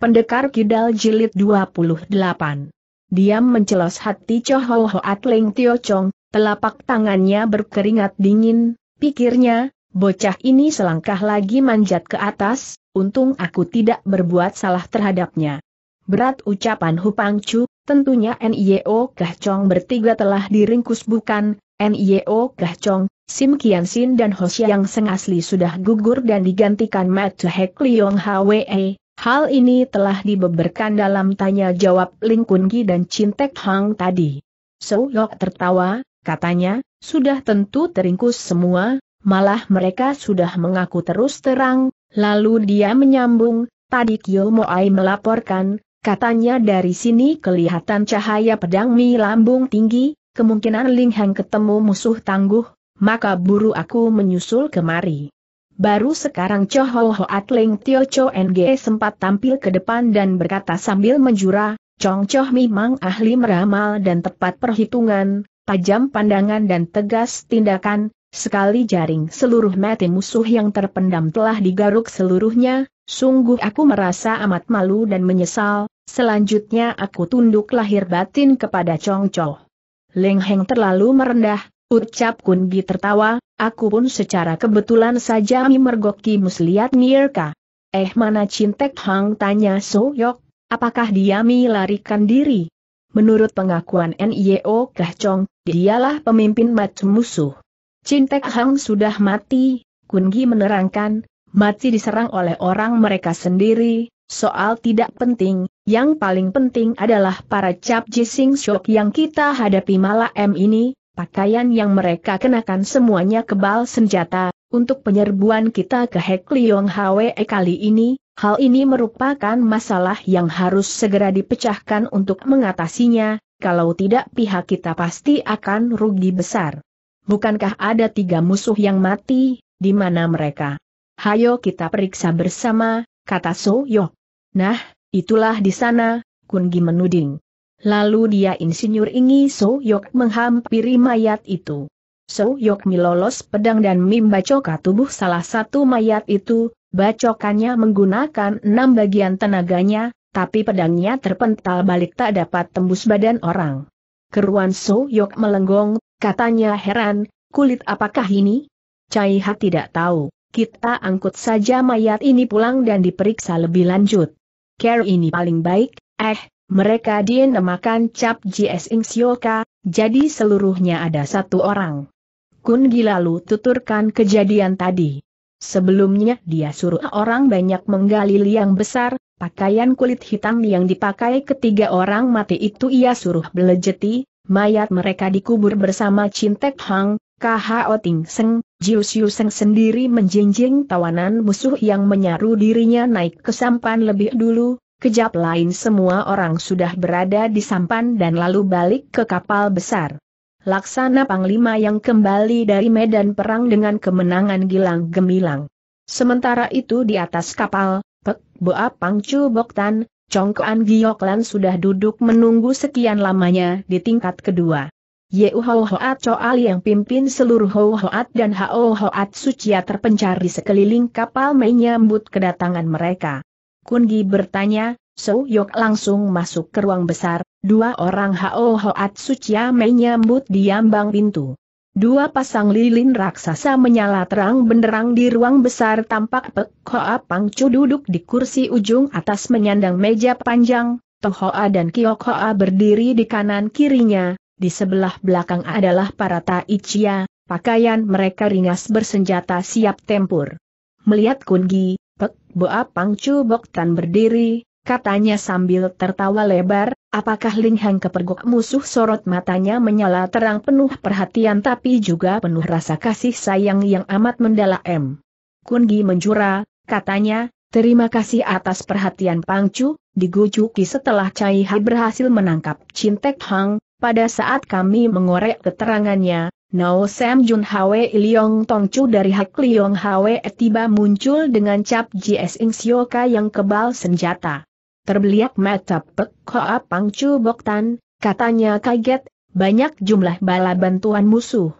Pendekar Kidal Jilid 28 Diam mencelos hati Cho Ho Ho Atling Tio Chong, telapak tangannya berkeringat dingin, pikirnya, bocah ini selangkah lagi manjat ke atas, untung aku tidak berbuat salah terhadapnya. Berat ucapan Hupang Chu, tentunya NIO Kah Chong bertiga telah diringkus bukan, NIO Kah Chong, Sim Kian Sin dan Ho Yang Seng asli sudah gugur dan digantikan Matu Hek Liong Hwe Hal ini telah dibeberkan dalam tanya jawab Ling Kun Gi dan Cintek Hang tadi. So Yok tertawa, katanya, sudah tentu teringkus semua, malah mereka sudah mengaku terus terang, lalu dia menyambung, tadi Kyo Moai melaporkan, katanya dari sini kelihatan cahaya pedang Mi lambung tinggi, kemungkinan Ling Hang ketemu musuh tangguh, maka buru aku menyusul kemari. Baru sekarang Cho Ho Ho Atling Tio Cho NG e sempat tampil ke depan dan berkata sambil menjura, Chong Cho memang ahli meramal dan tepat perhitungan, tajam pandangan dan tegas tindakan, Sekali jaring seluruh mati musuh yang terpendam telah digaruk seluruhnya, sungguh aku merasa amat malu dan menyesal, selanjutnya aku tunduk lahir batin kepada Chong Cho. Leng Heng terlalu merendah, ucap Kun Gi tertawa, Aku pun secara kebetulan saja memergoki muslihat Nierka. Eh mana Cintek Hang tanya So Soyok, apakah dia melarikan diri? Menurut pengakuan NIO Kahcong, dialah pemimpin mat musuh. Cintek Hang sudah mati, Kungi menerangkan, mati diserang oleh orang mereka sendiri, soal tidak penting, yang paling penting adalah para cap Jising Shock yang kita hadapi malam ini, Pakaian yang mereka kenakan semuanya kebal senjata, untuk penyerbuan kita ke Hek Liong Hwe kali ini, hal ini merupakan masalah yang harus segera dipecahkan untuk mengatasinya, kalau tidak pihak kita pasti akan rugi besar. Bukankah ada tiga musuh yang mati, di mana mereka? Hayo kita periksa bersama, kata So Nah, itulah di sana, Kungi menuding. Lalu dia insinyur Ingi Yok menghampiri mayat itu. So Yok milolos pedang dan membacoka tubuh salah satu mayat itu, bacokannya menggunakan enam bagian tenaganya, tapi pedangnya terpental balik tak dapat tembus badan orang. Keruan So Yok melenggong, katanya heran, kulit apakah ini? Cai Ha tidak tahu, kita angkut saja mayat ini pulang dan diperiksa lebih lanjut. Care ini paling baik, eh, mereka dinamakan Cap GS Ing jadi seluruhnya ada satu orang. Kun Gilalu tuturkan kejadian tadi. Sebelumnya dia suruh orang banyak menggali liang besar, pakaian kulit hitam yang dipakai ketiga orang mati itu ia suruh belejeti, mayat mereka dikubur bersama Cintek Hang, KHO Ting Seng, Jiu Siu Seng sendiri menjinjing tawanan musuh yang menyaru dirinya naik ke sampan lebih dulu, kejap lain semua orang sudah berada di sampan dan lalu balik ke kapal besar. Laksana Panglima yang kembali dari medan perang dengan kemenangan gilang gemilang. Sementara itu di atas kapal, Pek Boa Pangcu Boktan, Congkoan Gioklan sudah duduk menunggu sekian lamanya di tingkat kedua. Yeu Ho Hoat Choal yang pimpin seluruh Ho Hoat dan Ho Hoat Sucia terpencar di sekeliling kapal menyambut kedatangan mereka. Kungi bertanya, So Yok langsung masuk ke ruang besar, dua orang Hao Hoat Sucia menyambut di ambang pintu. Dua pasang lilin raksasa menyala terang benderang di ruang besar tampak Pek Hoa Pangcu duduk di kursi ujung atas menyandang meja panjang, Tohoa dan Kiok Hoa berdiri di kanan kirinya, di sebelah belakang adalah para Taichia, pakaian mereka ringas bersenjata siap tempur. Melihat Kungi, Pek Boa Pangcu Tan berdiri, katanya sambil tertawa lebar, apakah Ling Hang kepergok musuh sorot matanya menyala terang penuh perhatian tapi juga penuh rasa kasih sayang yang amat mendalam. Kun Kungi menjura, katanya, terima kasih atas perhatian Pangcu, digujuki setelah Cai Hai berhasil menangkap Cintek Hang, pada saat kami mengorek keterangannya, Nao Sam Jun Hwe Iliong Chu dari Hak Liong Hwe tiba muncul dengan cap GS Ing Sioka yang kebal senjata. Terbeliak mata Pek Hoa Bok Tan, katanya kaget, banyak jumlah bala bantuan musuh.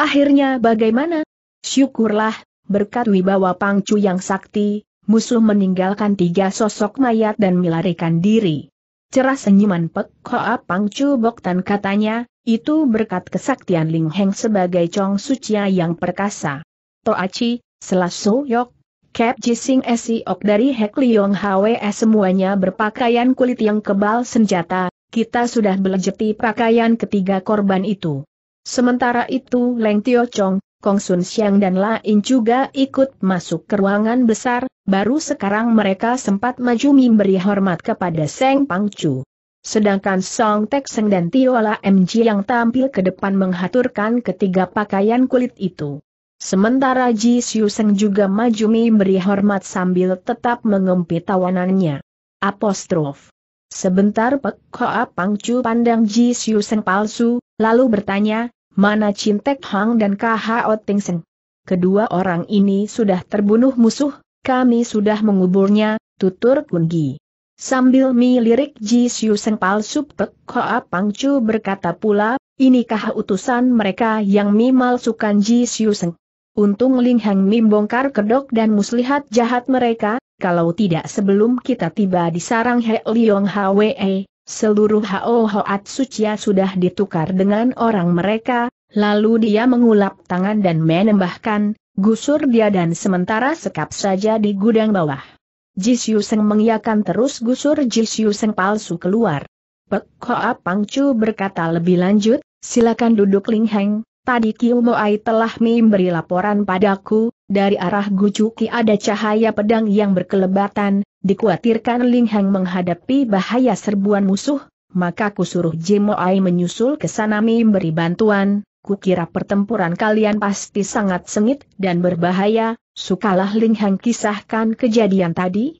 Akhirnya bagaimana? Syukurlah, berkat wibawa Pang Chu yang sakti, musuh meninggalkan tiga sosok mayat dan melarikan diri. Cerah senyuman Pek Hoa Pang Chu Bok Tan katanya, itu berkat kesaktian Ling Heng sebagai Chong Sucia yang perkasa. Toachi, so Yok, Cap Jising ok dari Hek Liong Hwe semuanya berpakaian kulit yang kebal senjata, kita sudah belejeti pakaian ketiga korban itu. Sementara itu Leng Tio Chong, Kong Sun Siang dan lain juga ikut masuk ke ruangan besar, baru sekarang mereka sempat maju memberi hormat kepada Seng Pangcu. Sedangkan Song Tek Seng dan Tiola MG yang tampil ke depan menghaturkan ketiga pakaian kulit itu. Sementara Ji Siu Seng juga maju memberi hormat sambil tetap mengempit tawanannya. Apostrof. Sebentar Pek Koa Pangcu pandang Ji Siu Seng palsu, lalu bertanya, mana Cintek Hang dan KH Oting Seng? Kedua orang ini sudah terbunuh musuh, kami sudah menguburnya, tutur Kungi. Sambil melirik Ji Siu Seng palsu Pek Hoa Chu berkata pula, inikah utusan mereka yang memalsukan Ji Siu Seng. Untung Ling Heng Mim bongkar kedok dan muslihat jahat mereka, kalau tidak sebelum kita tiba di sarang He Liong Hwe, seluruh Hao Hoat Sucia sudah ditukar dengan orang mereka, lalu dia mengulap tangan dan menembahkan, Gusur dia dan sementara sekap saja di gudang bawah. Jisyu Seng mengiakan terus gusur Jisyu Seng palsu keluar. Pek Hoa Pangcu berkata lebih lanjut, silakan duduk Ling Heng, tadi Kiu Moai telah memberi laporan padaku, dari arah Gujuki ada cahaya pedang yang berkelebatan, dikhawatirkan Ling Heng menghadapi bahaya serbuan musuh, maka ku suruh Jimoai menyusul ke sana memberi bantuan, Kukira pertempuran kalian pasti sangat sengit dan berbahaya, sukalah Ling Hang kisahkan kejadian tadi?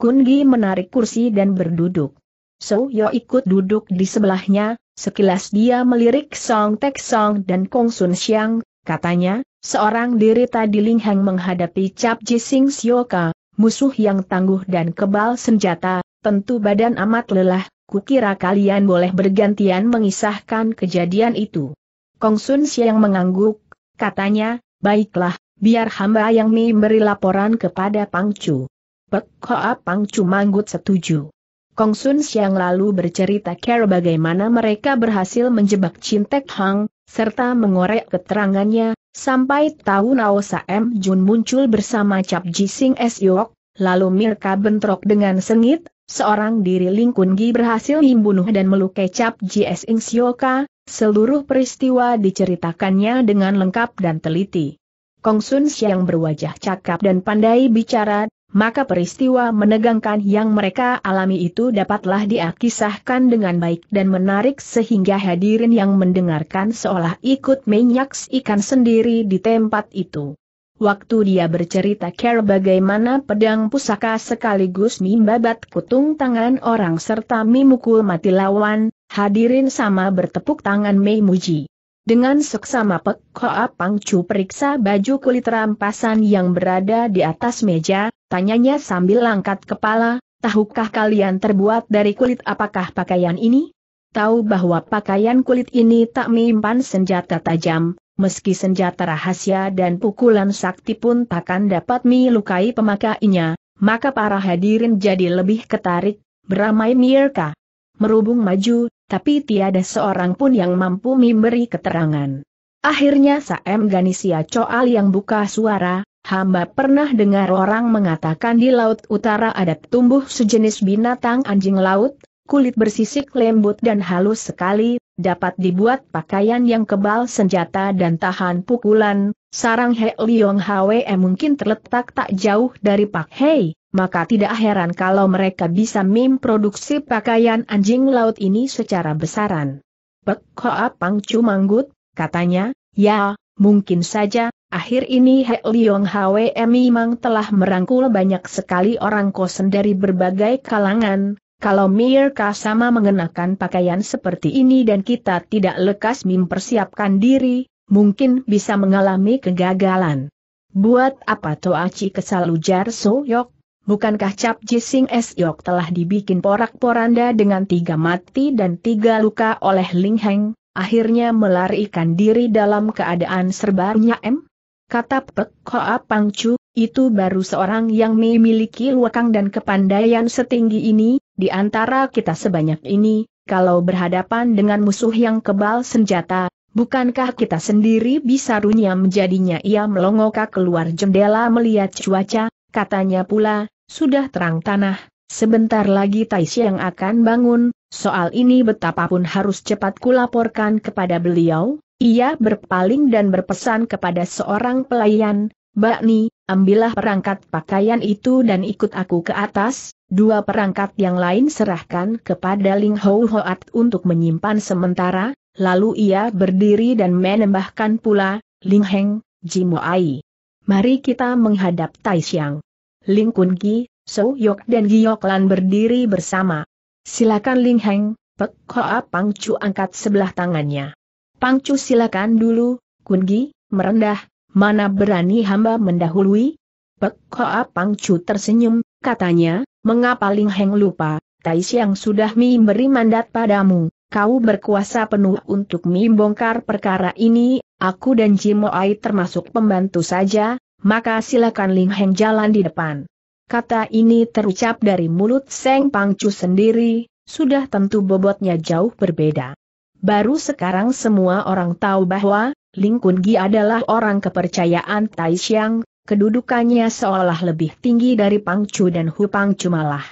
Kun Gi menarik kursi dan berduduk. So Yo ikut duduk di sebelahnya, sekilas dia melirik Song Tek Song dan Kong Sun Xiang, katanya, seorang diri tadi Ling Hang menghadapi Cap Jising Sioka, musuh yang tangguh dan kebal senjata, tentu badan amat lelah, kukira kalian boleh bergantian mengisahkan kejadian itu. Kong Sun Siang mengangguk, katanya, baiklah, biar hamba yang memberi laporan kepada Pang Chu. Pek Hoa Pang Chu manggut setuju. Kong Sun Siang lalu bercerita care bagaimana mereka berhasil menjebak Cintek Hang, serta mengorek keterangannya, sampai tahu Nao M. Jun muncul bersama Cap Jising S. Yok, lalu Mirka bentrok dengan sengit, Seorang diri Ling Kun berhasil membunuh dan melukai Cap GS Ing Sioka, seluruh peristiwa diceritakannya dengan lengkap dan teliti. Kong Sun yang berwajah cakap dan pandai bicara, maka peristiwa menegangkan yang mereka alami itu dapatlah diakisahkan dengan baik dan menarik sehingga hadirin yang mendengarkan seolah ikut menyaksikan sendiri di tempat itu. Waktu dia bercerita care bagaimana pedang pusaka sekaligus mimbabat kutung tangan orang serta mimukul mati lawan, hadirin sama bertepuk tangan Mei Muji. Dengan seksama Pek Koa Pangcu periksa baju kulit rampasan yang berada di atas meja, tanyanya sambil langkat kepala, tahukah kalian terbuat dari kulit apakah pakaian ini? Tahu bahwa pakaian kulit ini tak menyimpan senjata tajam, meski senjata rahasia dan pukulan sakti pun takkan dapat melukai pemakainya, maka para hadirin jadi lebih ketarik, beramai Mirka. Merubung maju, tapi tiada seorang pun yang mampu memberi keterangan. Akhirnya Saem Ganisia Coal yang buka suara, hamba pernah dengar orang mengatakan di Laut Utara ada tumbuh sejenis binatang anjing laut, kulit bersisik lembut dan halus sekali, dapat dibuat pakaian yang kebal senjata dan tahan pukulan, sarang He Liong Hwe mungkin terletak tak jauh dari Pak Hei, maka tidak heran kalau mereka bisa memproduksi pakaian anjing laut ini secara besaran. Pek Hoa Pang Manggut, katanya, ya, mungkin saja, Akhir ini He Liong Hwe memang telah merangkul banyak sekali orang kosen dari berbagai kalangan, kalau Mirka sama mengenakan pakaian seperti ini dan kita tidak lekas mempersiapkan diri, mungkin bisa mengalami kegagalan. Buat apa Toachi kesal ujar So Soyok? Bukankah Cap Jising Yok telah dibikin porak-poranda dengan tiga mati dan tiga luka oleh Ling Heng, akhirnya melarikan diri dalam keadaan serba m? Kata Pek Hoa Pangcu, itu baru seorang yang memiliki luakang dan kepandaian setinggi ini, di antara kita sebanyak ini, kalau berhadapan dengan musuh yang kebal senjata, bukankah kita sendiri bisa runyam jadinya ia melongoka keluar jendela melihat cuaca, katanya pula, sudah terang tanah, sebentar lagi Taish yang akan bangun, soal ini betapapun harus cepat kulaporkan kepada beliau, ia berpaling dan berpesan kepada seorang pelayan, Bakni, ambillah perangkat pakaian itu dan ikut aku ke atas, dua perangkat yang lain serahkan kepada Ling Hou Hoat untuk menyimpan sementara, lalu ia berdiri dan menambahkan pula, Ling Heng, Jimu Ai. Mari kita menghadap Xiang. Ling Kun Gi, So Yok dan Giok Lan berdiri bersama. Silakan Ling Heng, Pek Hoa Pangcu angkat sebelah tangannya. Pangcu silakan dulu, Kun Gi, merendah, mana berani hamba mendahului? Pek Hoa Chu tersenyum, katanya, mengapa Ling Heng lupa, Tai Siang sudah memberi mandat padamu, kau berkuasa penuh untuk membongkar perkara ini, aku dan Ai termasuk pembantu saja, maka silakan Ling Heng jalan di depan. Kata ini terucap dari mulut Seng Chu sendiri, sudah tentu bobotnya jauh berbeda. Baru sekarang semua orang tahu bahwa Ling Kun adalah orang kepercayaan Tai Xiang, kedudukannya seolah lebih tinggi dari Pang Chu dan Hu Pang Chu malah.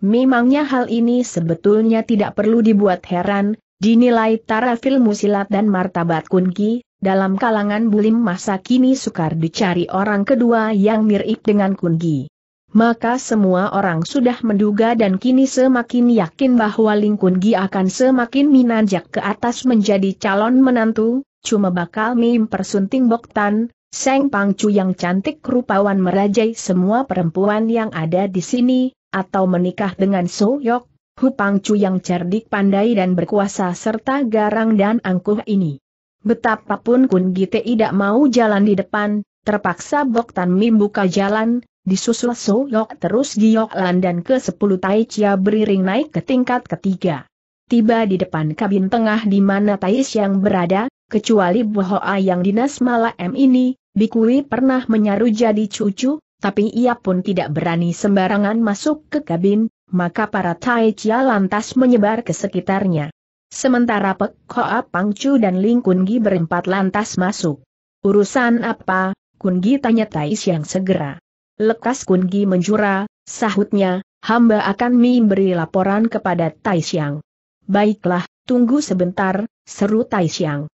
Memangnya hal ini sebetulnya tidak perlu dibuat heran, dinilai taraf ilmu silat dan martabat kunki, dalam kalangan bulim masa kini sukar dicari orang kedua yang mirip dengan kungi. Maka semua orang sudah menduga dan kini semakin yakin bahwa Ling Kungi akan semakin minanjak ke atas menjadi calon menantu, cuma bakal mim persunting boktan, Seng Pangcu yang cantik rupawan merajai semua perempuan yang ada di sini, atau menikah dengan so yok, Hu Pangcu yang cerdik pandai dan berkuasa serta garang dan angkuh ini. Betapapun Kun Gite tidak mau jalan di depan, terpaksa Boktan Mim buka jalan, disusul so yok terus Giok Lan dan ke sepuluh Tai Chia beriring naik ke tingkat ketiga. Tiba di depan kabin tengah di mana Tais yang berada, Kecuali Buhoa yang dinas malam ini, Bikui pernah menyaru jadi cucu, tapi ia pun tidak berani sembarangan masuk ke kabin, maka para Tai Chia lantas menyebar ke sekitarnya. Sementara Pek Hoa Pangcu dan Ling Kungi berempat lantas masuk. Urusan apa? Kungi tanya Tai yang segera. Lekas Kungi menjura, sahutnya, hamba akan memberi laporan kepada Tai Xiang. Baiklah, tunggu sebentar, seru Tai Xiang.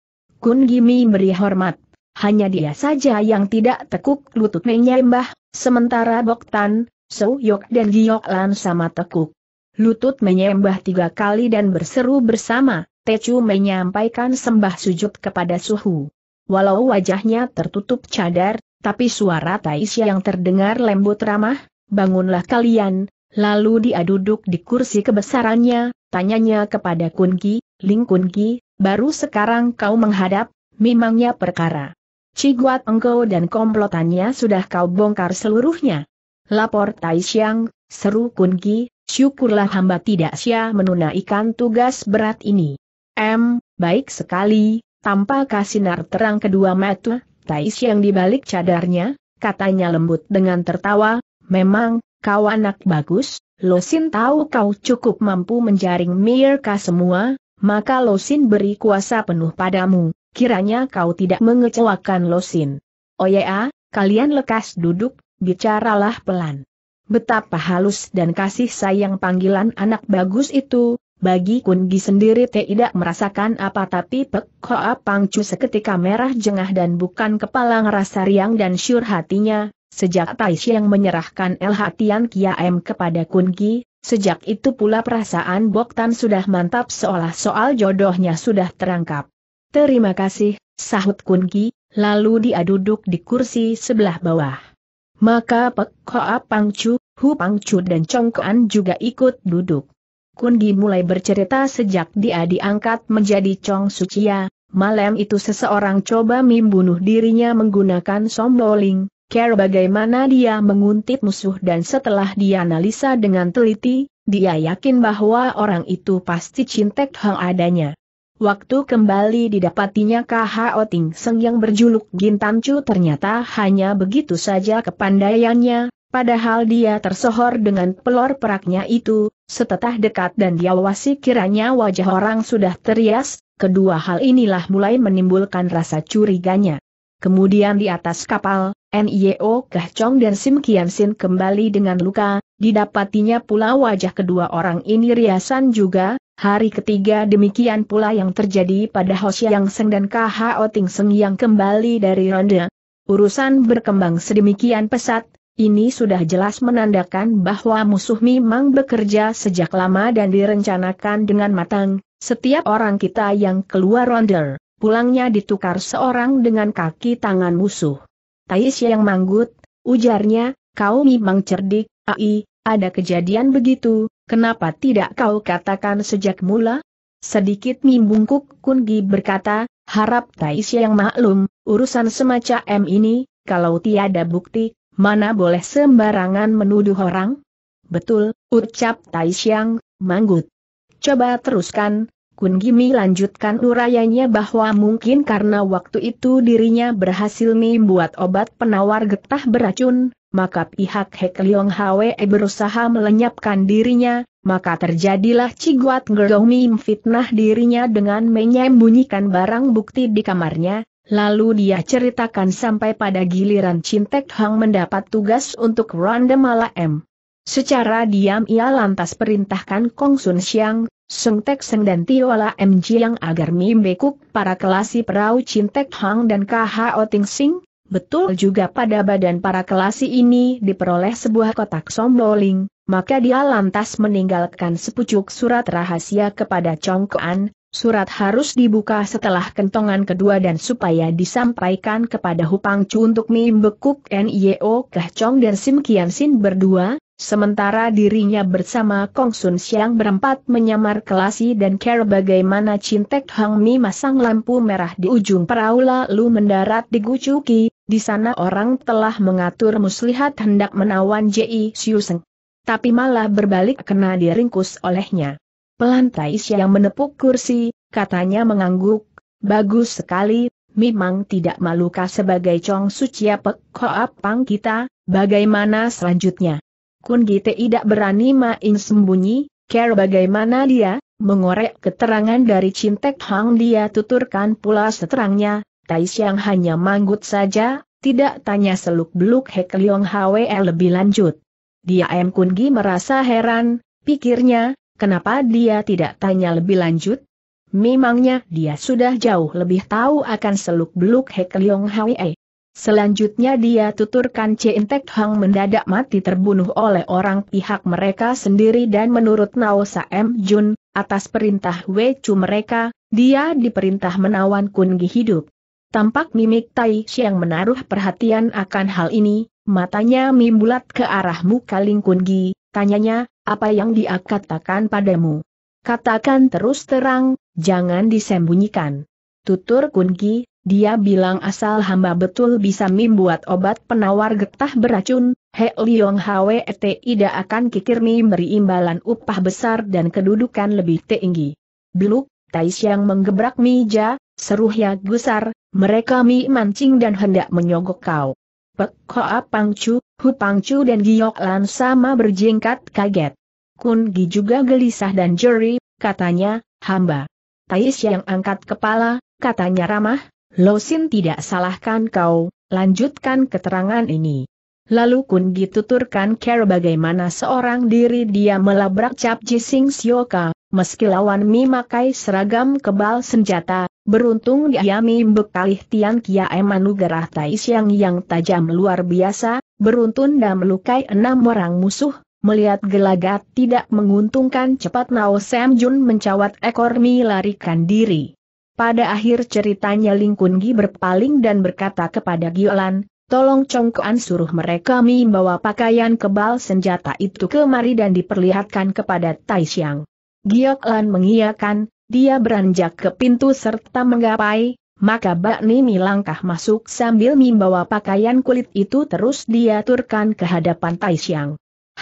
Kun Gimi beri hormat. Hanya dia saja yang tidak tekuk lutut menyembah, sementara Bok Tan, So Yok dan Lan sama tekuk. Lutut menyembah tiga kali dan berseru bersama, Chu menyampaikan sembah sujud kepada Suhu. Walau wajahnya tertutup cadar, tapi suara Taisya yang terdengar lembut ramah, bangunlah kalian, lalu dia duduk di kursi kebesarannya, tanyanya kepada Kun Gi, Ling Kun Gi baru sekarang kau menghadap, memangnya perkara. Ciguat engkau dan komplotannya sudah kau bongkar seluruhnya. Lapor Tai seru Ki. syukurlah hamba tidak sia menunaikan tugas berat ini. M, baik sekali, tanpa kasih nar terang kedua metu, Tai dibalik cadarnya, katanya lembut dengan tertawa, memang, kau anak bagus, Losin tahu kau cukup mampu menjaring Mirka semua, maka Losin beri kuasa penuh padamu, kiranya kau tidak mengecewakan Losin. Oya, kalian lekas duduk, bicaralah pelan. Betapa halus dan kasih sayang panggilan anak bagus itu, bagi Kungi sendiri tidak merasakan apa tapi Pek Hoa Pangcu seketika merah jengah dan bukan kepala ngerasa riang dan syur hatinya, sejak Taishi yang menyerahkan El Hatian M kepada Kungi, Sejak itu pula perasaan Boktan sudah mantap seolah soal jodohnya sudah terangkap. Terima kasih, sahut Kunki, lalu dia duduk di kursi sebelah bawah. Maka Pek Hoa Pangcu, Hu Pangcu dan Congkoan juga ikut duduk. Kungi mulai bercerita sejak dia diangkat menjadi Chong Sucia, malam itu seseorang coba membunuh dirinya menggunakan somboling, care bagaimana dia menguntit musuh dan setelah dianalisa dengan teliti, dia yakin bahwa orang itu pasti cintek hang adanya. Waktu kembali didapatinya KHO Ting Seng yang berjuluk Gintan Chu ternyata hanya begitu saja kepandaiannya, padahal dia tersohor dengan pelor peraknya itu, setetah dekat dan diawasi kiranya wajah orang sudah terias, kedua hal inilah mulai menimbulkan rasa curiganya. Kemudian di atas kapal, NIO Kah dan Sim Kian Sin kembali dengan luka, didapatinya pula wajah kedua orang ini riasan juga, hari ketiga demikian pula yang terjadi pada Ho Yang Seng dan KH Ting Seng yang kembali dari ronde. Urusan berkembang sedemikian pesat, ini sudah jelas menandakan bahwa musuh memang bekerja sejak lama dan direncanakan dengan matang, setiap orang kita yang keluar ronde pulangnya ditukar seorang dengan kaki tangan musuh. Tais yang manggut, ujarnya, kau memang cerdik, ai, ada kejadian begitu, kenapa tidak kau katakan sejak mula? Sedikit mimbungkuk Kungi berkata, harap Tais yang maklum, urusan semacam ini, kalau tiada bukti, mana boleh sembarangan menuduh orang? Betul, ucap Taishiang, manggut. Coba teruskan, Kun Gimi lanjutkan urayanya bahwa mungkin karena waktu itu dirinya berhasil membuat obat penawar getah beracun, maka pihak Hek Leong Hwe e berusaha melenyapkan dirinya, maka terjadilah Ciguat Ngeromi fitnah dirinya dengan menyembunyikan barang bukti di kamarnya, lalu dia ceritakan sampai pada giliran Cintek Hang mendapat tugas untuk Ronde Mala M. Secara diam ia lantas perintahkan Kong Sun Siang Seng Tek Seng dan Tiola MJ yang agar mimbekuk para kelasi perahu Cintek Hang dan KH Oting Sing, betul juga pada badan para kelasi ini diperoleh sebuah kotak somboling, maka dia lantas meninggalkan sepucuk surat rahasia kepada Chong Kuan, surat harus dibuka setelah kentongan kedua dan supaya disampaikan kepada Hupang Chu untuk mimbekuk NYO Keh Chong dan Sim Kian Sin berdua, Sementara dirinya bersama Kong Sun Siang berempat menyamar kelasi dan care bagaimana Cintek Hang Mi masang lampu merah di ujung perahu lalu mendarat di Gucuki, di sana orang telah mengatur muslihat hendak menawan J.I. Siuseng. Tapi malah berbalik kena diringkus olehnya. Pelantai Siang menepuk kursi, katanya mengangguk, bagus sekali, memang tidak malukah sebagai Chong Suciapek Koap Pang kita, bagaimana selanjutnya? Kun Gite tidak berani main sembunyi, care bagaimana dia, mengorek keterangan dari Cintek Hang dia tuturkan pula seterangnya, Tai yang hanya manggut saja, tidak tanya seluk-beluk Hek Leong Hwe lebih lanjut. Dia M. Kun Gi merasa heran, pikirnya, kenapa dia tidak tanya lebih lanjut? Memangnya dia sudah jauh lebih tahu akan seluk-beluk Hek Leong Hwe. Selanjutnya dia tuturkan C. Tek Hang mendadak mati terbunuh oleh orang pihak mereka sendiri dan menurut Naosa M Jun, atas perintah Wei Chu mereka, dia diperintah menawan Kun Gi hidup. Tampak mimik Tai yang menaruh perhatian akan hal ini, matanya membulat ke arah muka Ling Kun Gi, tanyanya, apa yang dia katakan padamu? Katakan terus terang, jangan disembunyikan. Tutur Kun Gi, dia bilang asal hamba betul bisa membuat obat penawar getah beracun, He Liong Hwe tidak akan kikirmi beri imbalan upah besar dan kedudukan lebih tinggi. Beluk, Tais yang menggebrak meja, seruhnya gusar, mereka mi mancing dan hendak menyogok kau. Pek Koa Pangcu, Hu Pangcu dan Giok Lan sama berjingkat kaget. Kun Gi juga gelisah dan jeri, katanya, hamba. Tais yang angkat kepala, katanya ramah, Losin tidak salahkan kau, lanjutkan keterangan ini. Lalu Kun dituturkan tuturkan care bagaimana seorang diri dia melabrak Cap Jising Sioka, meski lawan Mi makai seragam kebal senjata, beruntung dia Mi bekali Tian Kia Emanugerah Tai Siang yang tajam luar biasa, beruntun dan melukai enam orang musuh, Melihat gelagat tidak menguntungkan cepat Nao Sam Jun mencawat ekor Mi larikan diri. Pada akhir ceritanya Ling Kun Gi berpaling dan berkata kepada Giolan, Tolong Congkoan suruh mereka membawa pakaian kebal senjata itu kemari dan diperlihatkan kepada Tai Xiang. Giolan mengiyakan, dia beranjak ke pintu serta menggapai, maka Bak Nimi langkah masuk sambil membawa pakaian kulit itu terus diaturkan ke hadapan Tai Xiang.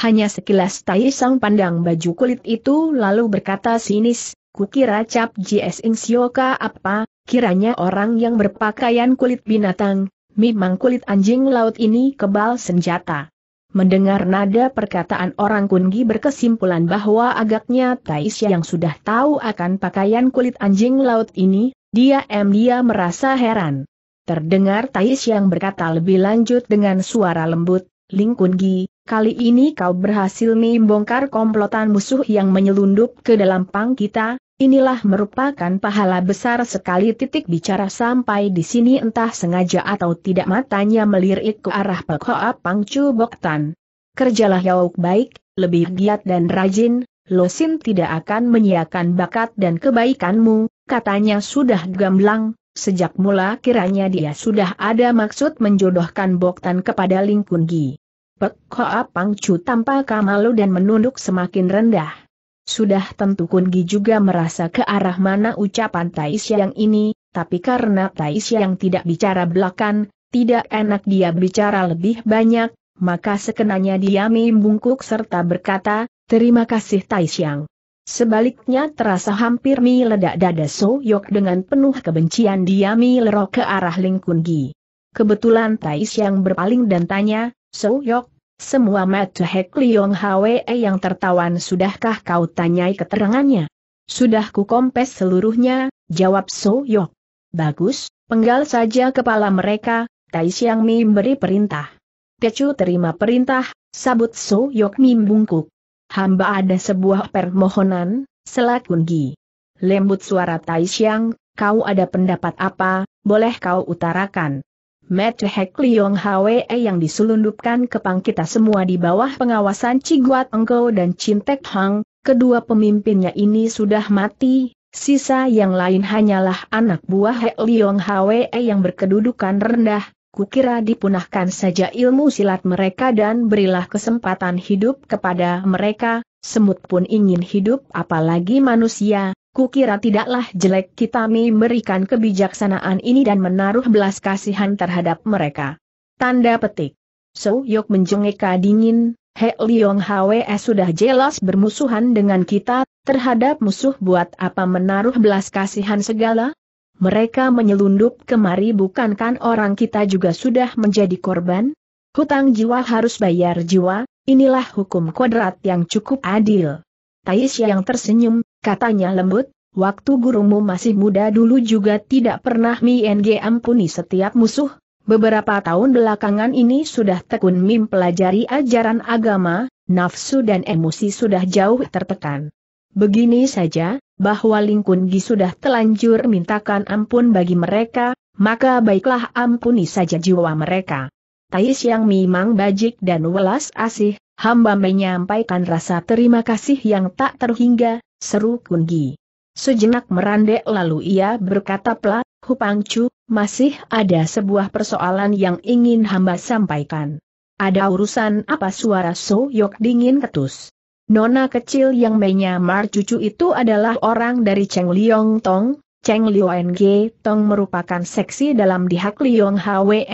Hanya sekilas Tai Xiang pandang baju kulit itu lalu berkata sinis, Kukira Cap GS Insioka apa, kiranya orang yang berpakaian kulit binatang, memang kulit anjing laut ini kebal senjata. Mendengar nada perkataan orang Kungi berkesimpulan bahwa agaknya Taish yang sudah tahu akan pakaian kulit anjing laut ini, dia em dia merasa heran. Terdengar Taish yang berkata lebih lanjut dengan suara lembut, Ling Kungi, Kali ini kau berhasil membongkar komplotan musuh yang menyelundup ke dalam pang kita, inilah merupakan pahala besar sekali titik bicara sampai di sini entah sengaja atau tidak matanya melirik ke arah Pekhoa Pangcu Boktan. Kerjalah yauk baik, lebih giat dan rajin, Losin tidak akan menyiakan bakat dan kebaikanmu, katanya sudah gamblang, sejak mula kiranya dia sudah ada maksud menjodohkan Boktan kepada Ling Pek Pangcu tanpa kamalu dan menunduk semakin rendah. Sudah tentu Kungi juga merasa ke arah mana ucapan Tai Siang ini, tapi karena Tai Siang tidak bicara belakan, tidak enak dia bicara lebih banyak, maka sekenanya dia membungkuk serta berkata, terima kasih Tai Siang. Sebaliknya terasa hampir meledak dada So Yok dengan penuh kebencian dia lerok ke arah Ling Kun Gi. Kebetulan Tai yang berpaling dan tanya, So Yok, semua mata Hek Liong Hwe yang tertawan sudahkah kau tanyai keterangannya? Sudah ku kompes seluruhnya, jawab So Yok. Bagus, penggal saja kepala mereka, Tai Siang Mi memberi perintah. Tecu terima perintah, sabut So Yok Mim bungkuk. Hamba ada sebuah permohonan, selakun gi. Lembut suara Tai Siang, kau ada pendapat apa, boleh kau utarakan. Hek Liong Hwe yang diselundupkan ke pangkita semua di bawah pengawasan Ciguat Engkau dan Cintek Hang, kedua pemimpinnya ini sudah mati, sisa yang lain hanyalah anak buah Hek Liong Hwe yang berkedudukan rendah, Kukira dipunahkan saja ilmu silat mereka dan berilah kesempatan hidup kepada mereka, semut pun ingin hidup apalagi manusia, Kukira tidaklah jelek kita memberikan kebijaksanaan ini dan menaruh belas kasihan terhadap mereka. Tanda petik. So Yok menjengeka dingin, He Liong Hwe sudah jelas bermusuhan dengan kita, terhadap musuh buat apa menaruh belas kasihan segala? Mereka menyelundup kemari bukankan orang kita juga sudah menjadi korban? Hutang jiwa harus bayar jiwa, inilah hukum kodrat yang cukup adil. Tais yang tersenyum, Katanya lembut, waktu gurumu masih muda dulu juga tidak pernah MNG ampuni setiap musuh, beberapa tahun belakangan ini sudah tekun Mim pelajari ajaran agama, nafsu dan emosi sudah jauh tertekan. Begini saja, bahwa Lingkun sudah telanjur mintakan ampun bagi mereka, maka baiklah ampuni saja jiwa mereka. Tais yang memang bajik dan welas asih, hamba menyampaikan rasa terima kasih yang tak terhingga, seru Kungi. Sejenak merandek lalu ia berkata Hupang Chu, masih ada sebuah persoalan yang ingin hamba sampaikan. Ada urusan apa suara so yok dingin ketus. Nona kecil yang menyamar cucu itu adalah orang dari Cheng Liong Tong, Cheng Liong Ge Tong merupakan seksi dalam dihak Liong Hwe,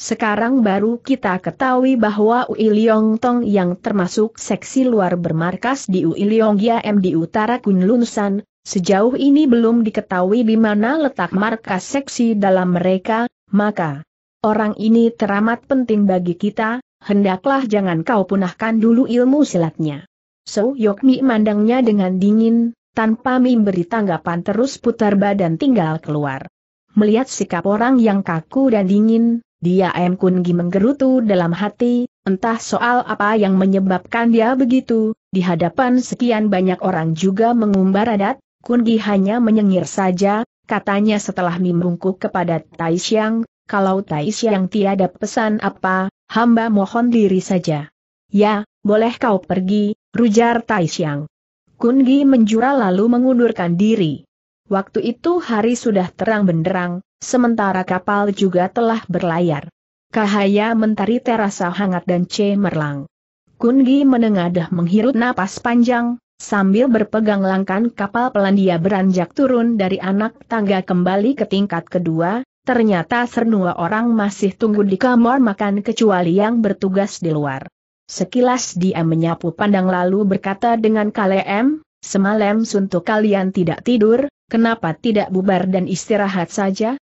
sekarang baru kita ketahui bahwa Ui Liong Tong yang termasuk seksi luar bermarkas di Ui Liong Yam di utara Kunlunsan, sejauh ini belum diketahui di mana letak markas seksi dalam mereka, maka orang ini teramat penting bagi kita, hendaklah jangan kau punahkan dulu ilmu silatnya. So Yokmi mandangnya dengan dingin, tanpa memberi tanggapan terus putar badan tinggal keluar. Melihat sikap orang yang kaku dan dingin, dia M. Kungi menggerutu dalam hati, entah soal apa yang menyebabkan dia begitu, di hadapan sekian banyak orang juga mengumbar adat, Kungi hanya menyengir saja, katanya setelah mimungkuk kepada Tai Xiang, kalau Tai Xiang tiada pesan apa, hamba mohon diri saja. Ya, boleh kau pergi, rujar Tai Xiang. Kungi menjura lalu mengundurkan diri. Waktu itu hari sudah terang benderang, Sementara kapal juga telah berlayar. Cahaya mentari terasa hangat dan cemerlang. Kungi menengadah menghirup napas panjang, sambil berpegang langkan kapal pelan dia beranjak turun dari anak tangga kembali ke tingkat kedua, ternyata sernua orang masih tunggu di kamar makan kecuali yang bertugas di luar. Sekilas dia menyapu pandang lalu berkata dengan kalem, semalam suntuk kalian tidak tidur, kenapa tidak bubar dan istirahat saja?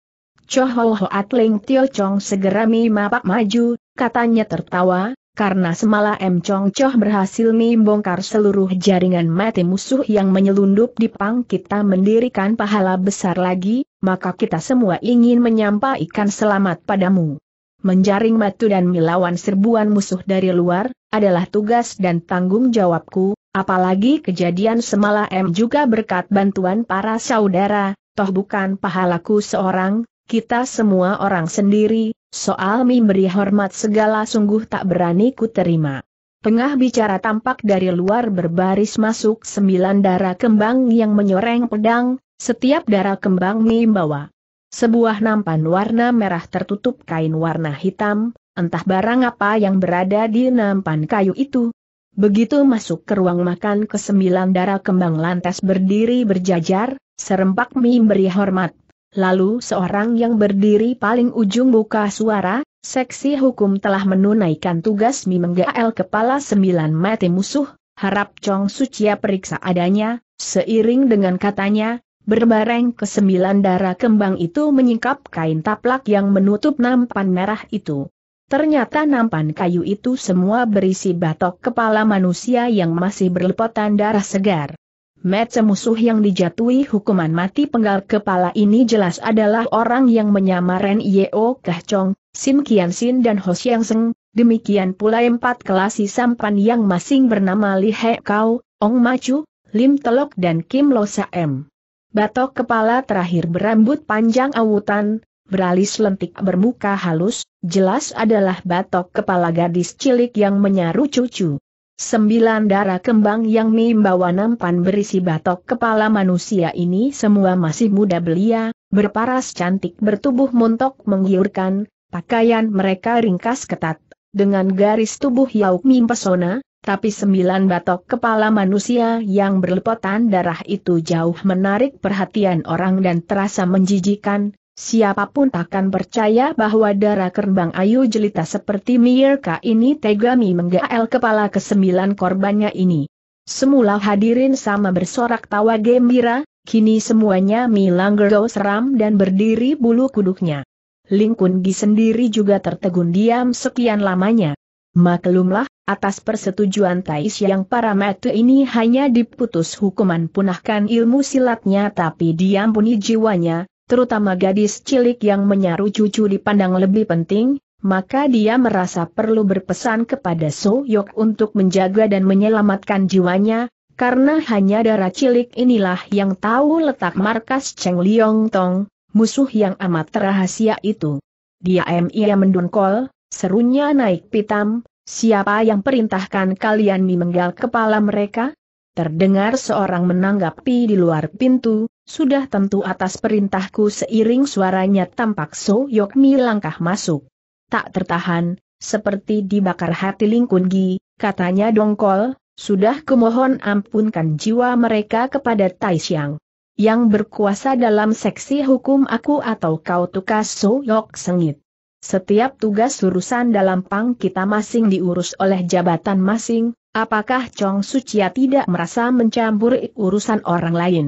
Choho Hoat Ling Tio Chong segera mi maju, katanya tertawa, karena semala M Chong Choh berhasil membongkar seluruh jaringan mati musuh yang menyelundup di pang kita mendirikan pahala besar lagi, maka kita semua ingin menyampaikan selamat padamu. Menjaring matu dan melawan serbuan musuh dari luar, adalah tugas dan tanggung jawabku, apalagi kejadian semala semalam juga berkat bantuan para saudara, toh bukan pahalaku seorang, kita semua orang sendiri, soal memberi hormat segala sungguh tak berani ku terima. Pengah bicara tampak dari luar berbaris masuk sembilan darah kembang yang menyoreng pedang, setiap darah kembang membawa sebuah nampan warna merah tertutup kain warna hitam, entah barang apa yang berada di nampan kayu itu. Begitu masuk ke ruang makan ke sembilan darah kembang lantas berdiri berjajar, serempak memberi hormat lalu seorang yang berdiri paling ujung buka suara, seksi hukum telah menunaikan tugas memenggael kepala sembilan mati musuh, harap Chong Sucia periksa adanya, seiring dengan katanya, berbareng ke sembilan darah kembang itu menyingkap kain taplak yang menutup nampan merah itu. Ternyata nampan kayu itu semua berisi batok kepala manusia yang masih berlepotan darah segar. Mece musuh yang dijatuhi hukuman mati penggal kepala ini jelas adalah orang yang Ren Yeo Chong, Sim Kian Sin dan Ho Siang Seng, demikian pula empat kelasi sampan yang masing bernama Li He Kau, Ong Machu, Lim Telok dan Kim Lo Sa M. Batok kepala terakhir berambut panjang awutan, beralis lentik bermuka halus, jelas adalah batok kepala gadis cilik yang menyaru cucu. Sembilan darah kembang yang membawa nampan berisi batok kepala manusia ini semua masih muda belia, berparas cantik bertubuh montok menggiurkan, pakaian mereka ringkas ketat, dengan garis tubuh yauk mempesona, tapi sembilan batok kepala manusia yang berlepotan darah itu jauh menarik perhatian orang dan terasa menjijikan, Siapapun takkan percaya bahwa darah kerbang ayu jelita seperti Mirka ini tega menggael kepala kesembilan korbannya ini. Semula hadirin sama bersorak tawa gembira, kini semuanya milang gerdo seram dan berdiri bulu kuduknya. Lingkun Gi sendiri juga tertegun diam sekian lamanya. Maklumlah, atas persetujuan Tais yang para metu ini hanya diputus hukuman punahkan ilmu silatnya tapi diampuni jiwanya, terutama gadis cilik yang menyaru cucu dipandang lebih penting, maka dia merasa perlu berpesan kepada So Yok untuk menjaga dan menyelamatkan jiwanya, karena hanya darah cilik inilah yang tahu letak markas Cheng Liong Tong, musuh yang amat rahasia itu. Dia M.I.A. mendungkol, serunya naik pitam, siapa yang perintahkan kalian memenggal kepala mereka? Terdengar seorang menanggapi di luar pintu, sudah tentu atas perintahku seiring suaranya tampak So Yokmi langkah masuk. Tak tertahan, seperti dibakar hati Lingkungi, katanya dongkol, sudah kumohon ampunkan jiwa mereka kepada Tai Taishyang. Yang berkuasa dalam seksi hukum aku atau kau tukas So Yok sengit. Setiap tugas urusan dalam pang kita masing diurus oleh jabatan masing, apakah Chong Suciya tidak merasa mencampuri urusan orang lain?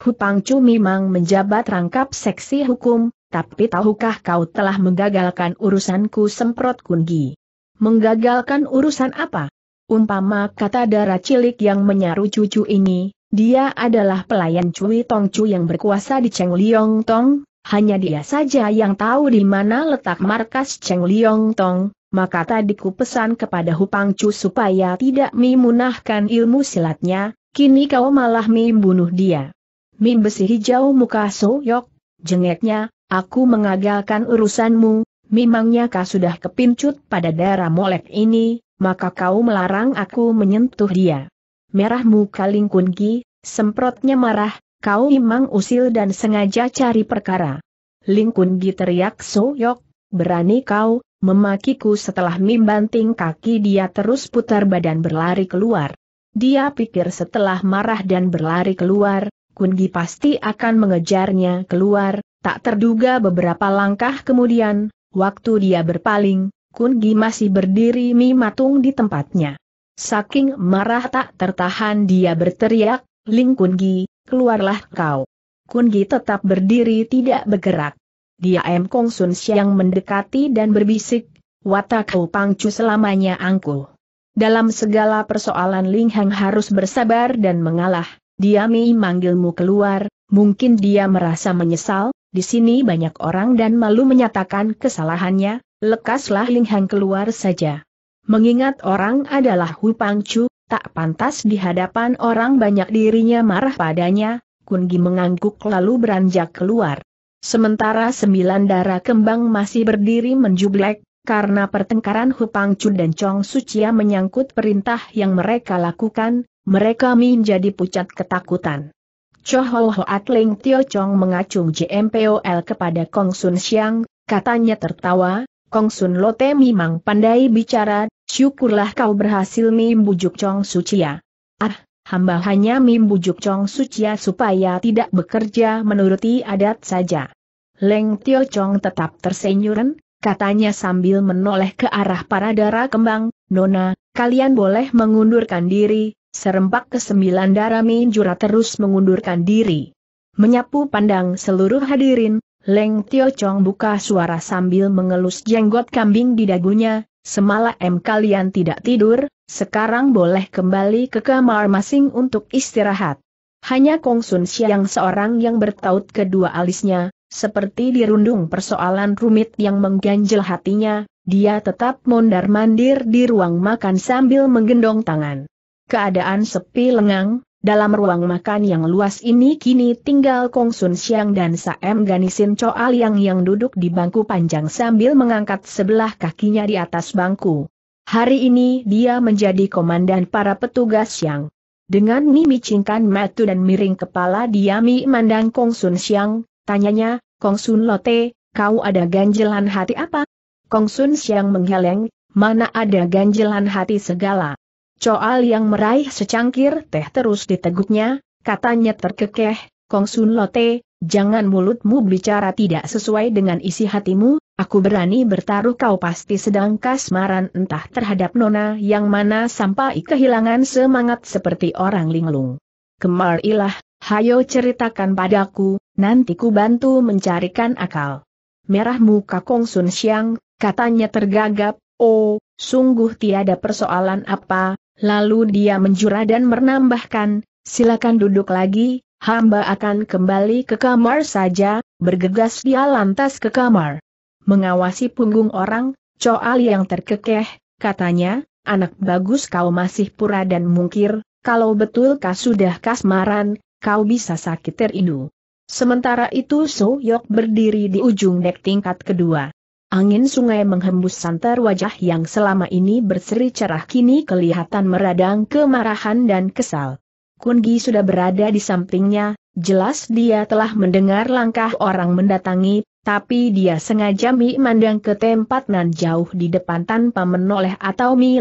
Hupang Chu memang menjabat rangkap seksi hukum, tapi tahukah kau telah menggagalkan urusanku semprot kungi? Menggagalkan urusan apa? Umpama kata darah cilik yang menyaru cucu ini, dia adalah pelayan Cui Tong Chu yang berkuasa di Cheng Liong Tong, hanya dia saja yang tahu di mana letak markas Cheng Liong Tong, maka ku pesan kepada Hupang Chu supaya tidak memunahkan ilmu silatnya, kini kau malah membunuh dia. Mim besi hijau muka Soyok, jengeknya, aku mengagalkan urusanmu, memangnya kau sudah kepincut pada darah molek ini, maka kau melarang aku menyentuh dia. Merah muka Lingkun semprotnya marah, kau imang usil dan sengaja cari perkara. Lingkun teriak teriak Soyok, berani kau, memakiku setelah Mim banting kaki dia terus putar badan berlari keluar. Dia pikir setelah marah dan berlari keluar, Kungi pasti akan mengejarnya keluar, tak terduga beberapa langkah kemudian, waktu dia berpaling, Kungi masih berdiri mimatung di tempatnya. Saking marah tak tertahan dia berteriak, Ling Kungi, keluarlah kau. Kungi tetap berdiri tidak bergerak. Dia M. Kong Sun Siang mendekati dan berbisik, watak kau pangcu selamanya angkuh. Dalam segala persoalan Ling Hang harus bersabar dan mengalah. Dia manggilmu keluar, mungkin dia merasa menyesal, di sini banyak orang dan malu menyatakan kesalahannya, lekaslah Ling Hang keluar saja. Mengingat orang adalah Hu Pang Chu, tak pantas di hadapan orang banyak dirinya marah padanya, Gi mengangguk lalu beranjak keluar. Sementara sembilan darah kembang masih berdiri menjublek, karena pertengkaran Hu Pang Chu dan Chong Sucia menyangkut perintah yang mereka lakukan, mereka menjadi pucat ketakutan. Choho At Ling Tio Chong mengacung JMPOL kepada Kong Sun Xiang, katanya tertawa, Kong Sun Lote memang pandai bicara, syukurlah kau berhasil membujuk Chong Sucia. Ah, hamba hanya membujuk Chong Sucia supaya tidak bekerja menuruti adat saja. Leng Tio Chong tetap tersenyuran, katanya sambil menoleh ke arah para darah kembang, Nona, kalian boleh mengundurkan diri, Serempak kesembilan darah Minjura terus mengundurkan diri. Menyapu pandang seluruh hadirin, Leng Tio Chong buka suara sambil mengelus jenggot kambing di dagunya, semalam kalian tidak tidur, sekarang boleh kembali ke kamar masing untuk istirahat. Hanya Kong Sun Siang seorang yang bertaut kedua alisnya, seperti dirundung persoalan rumit yang mengganjel hatinya, dia tetap mondar-mandir di ruang makan sambil menggendong tangan. Keadaan sepi lengang, dalam ruang makan yang luas ini kini tinggal Kong Sun Siang dan Saem Ganisin Choa yang yang duduk di bangku panjang sambil mengangkat sebelah kakinya di atas bangku. Hari ini dia menjadi komandan para petugas yang dengan cingkan matu dan miring kepala diami mandang Kong Sun Siang, tanyanya, Kong Sun Lote, kau ada ganjelan hati apa? Kong Sun Siang menggeleng, mana ada ganjelan hati segala. Coal yang meraih secangkir teh terus diteguknya, katanya terkekeh, Kong Sun Lote, jangan mulutmu bicara tidak sesuai dengan isi hatimu, aku berani bertaruh kau pasti sedang kasmaran entah terhadap nona yang mana sampai kehilangan semangat seperti orang linglung. Kemarilah, hayo ceritakan padaku, nanti ku bantu mencarikan akal. Merah muka Kong Sun Siang, katanya tergagap, oh, sungguh tiada persoalan apa, Lalu dia menjura dan menambahkan, silakan duduk lagi, hamba akan kembali ke kamar saja, bergegas dia lantas ke kamar. Mengawasi punggung orang, Coal yang terkekeh, katanya, anak bagus kau masih pura dan mungkir, kalau betul kau sudah kasmaran, kau bisa sakit terindu. Sementara itu So Yok berdiri di ujung dek tingkat kedua. Angin sungai menghembus santer wajah yang selama ini berseri cerah kini kelihatan meradang kemarahan dan kesal. Kungi sudah berada di sampingnya, jelas dia telah mendengar langkah orang mendatangi, tapi dia sengaja memandang ke tempat nan jauh di depan tanpa menoleh atau mi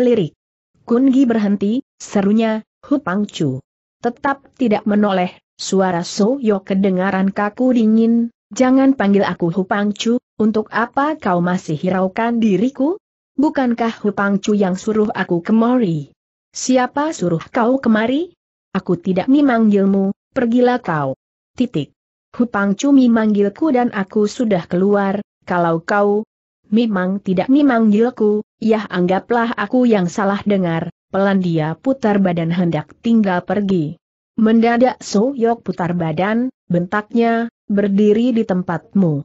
Kungi berhenti, serunya, Hupangcu. Chu. Tetap tidak menoleh, suara Soyo kedengaran kaku dingin, Jangan panggil aku Hupang Chu, untuk apa kau masih hiraukan diriku? Bukankah Hupang Chu yang suruh aku kemari? Siapa suruh kau kemari? Aku tidak memanggilmu, pergilah kau. Titik. Hupang Chu memanggilku dan aku sudah keluar, kalau kau memang tidak memanggilku, yah anggaplah aku yang salah dengar, pelan dia putar badan hendak tinggal pergi. Mendadak So Yok putar badan, bentaknya, berdiri di tempatmu.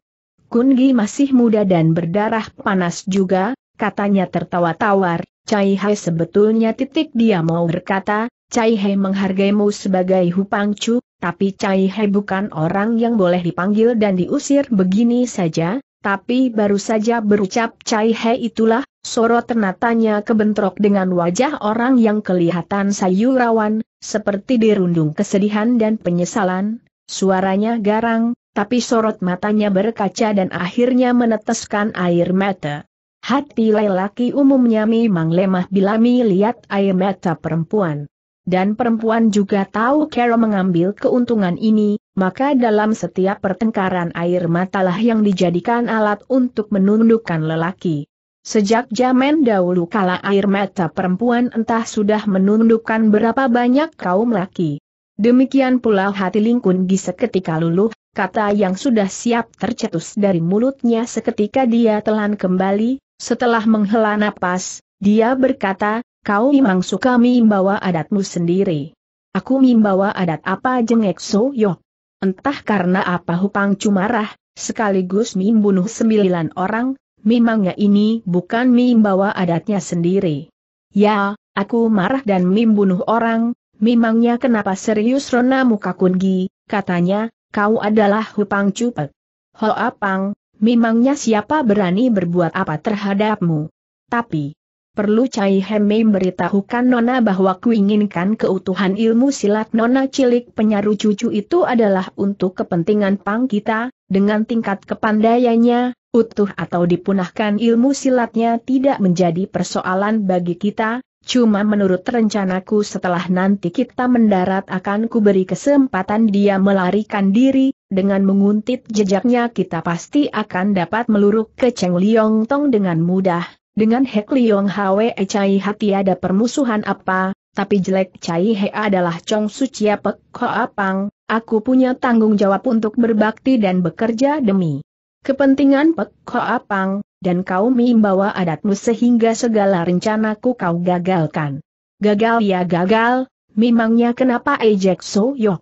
Kungi masih muda dan berdarah panas juga, katanya tertawa tawar, Cai Hai sebetulnya titik dia mau berkata, Cai Hai menghargaimu sebagai Hupangcu, tapi Cai Hai bukan orang yang boleh dipanggil dan diusir begini saja, tapi baru saja berucap Cai Hai itulah, sorot ternatanya kebentrok dengan wajah orang yang kelihatan sayurawan, seperti dirundung kesedihan dan penyesalan, Suaranya garang, tapi sorot matanya berkaca dan akhirnya meneteskan air mata. Hati lelaki umumnya memang lemah bila melihat air mata perempuan. Dan perempuan juga tahu cara mengambil keuntungan ini, maka dalam setiap pertengkaran air matalah yang dijadikan alat untuk menundukkan lelaki. Sejak zaman dahulu kala air mata perempuan entah sudah menundukkan berapa banyak kaum laki. Demikian pula hati Lingkun Gi seketika luluh, kata yang sudah siap tercetus dari mulutnya seketika dia telan kembali, setelah menghela napas, dia berkata, kau memang suka membawa adatmu sendiri. Aku membawa adat apa jengek so yok. Entah karena apa Hupang Cumarah, sekaligus membunuh sembilan orang, memangnya ini bukan membawa adatnya sendiri. Ya, aku marah dan membunuh orang, Memangnya kenapa serius Rona muka kungi, katanya, kau adalah Hupang Cupek. Ho Apang, memangnya siapa berani berbuat apa terhadapmu? Tapi, perlu Cai Hem beritahukan Nona bahwa kuinginkan keutuhan ilmu silat Nona cilik penyaru cucu itu adalah untuk kepentingan pang kita, dengan tingkat kepandaiannya, utuh atau dipunahkan ilmu silatnya tidak menjadi persoalan bagi kita, Cuma menurut rencanaku setelah nanti kita mendarat akan kuberi kesempatan dia melarikan diri, dengan menguntit jejaknya kita pasti akan dapat meluruk ke Cheng Liong Tong dengan mudah. Dengan Hek Liong Hwe Chai Hati ada permusuhan apa, tapi jelek Cai He adalah Chong Su Chia Pek Ko Apang, aku punya tanggung jawab untuk berbakti dan bekerja demi kepentingan Pek Ko Apang, dan kau mimbawa adatmu sehingga segala rencanaku kau gagalkan. Gagal ya gagal, memangnya kenapa ejek eh, soyok?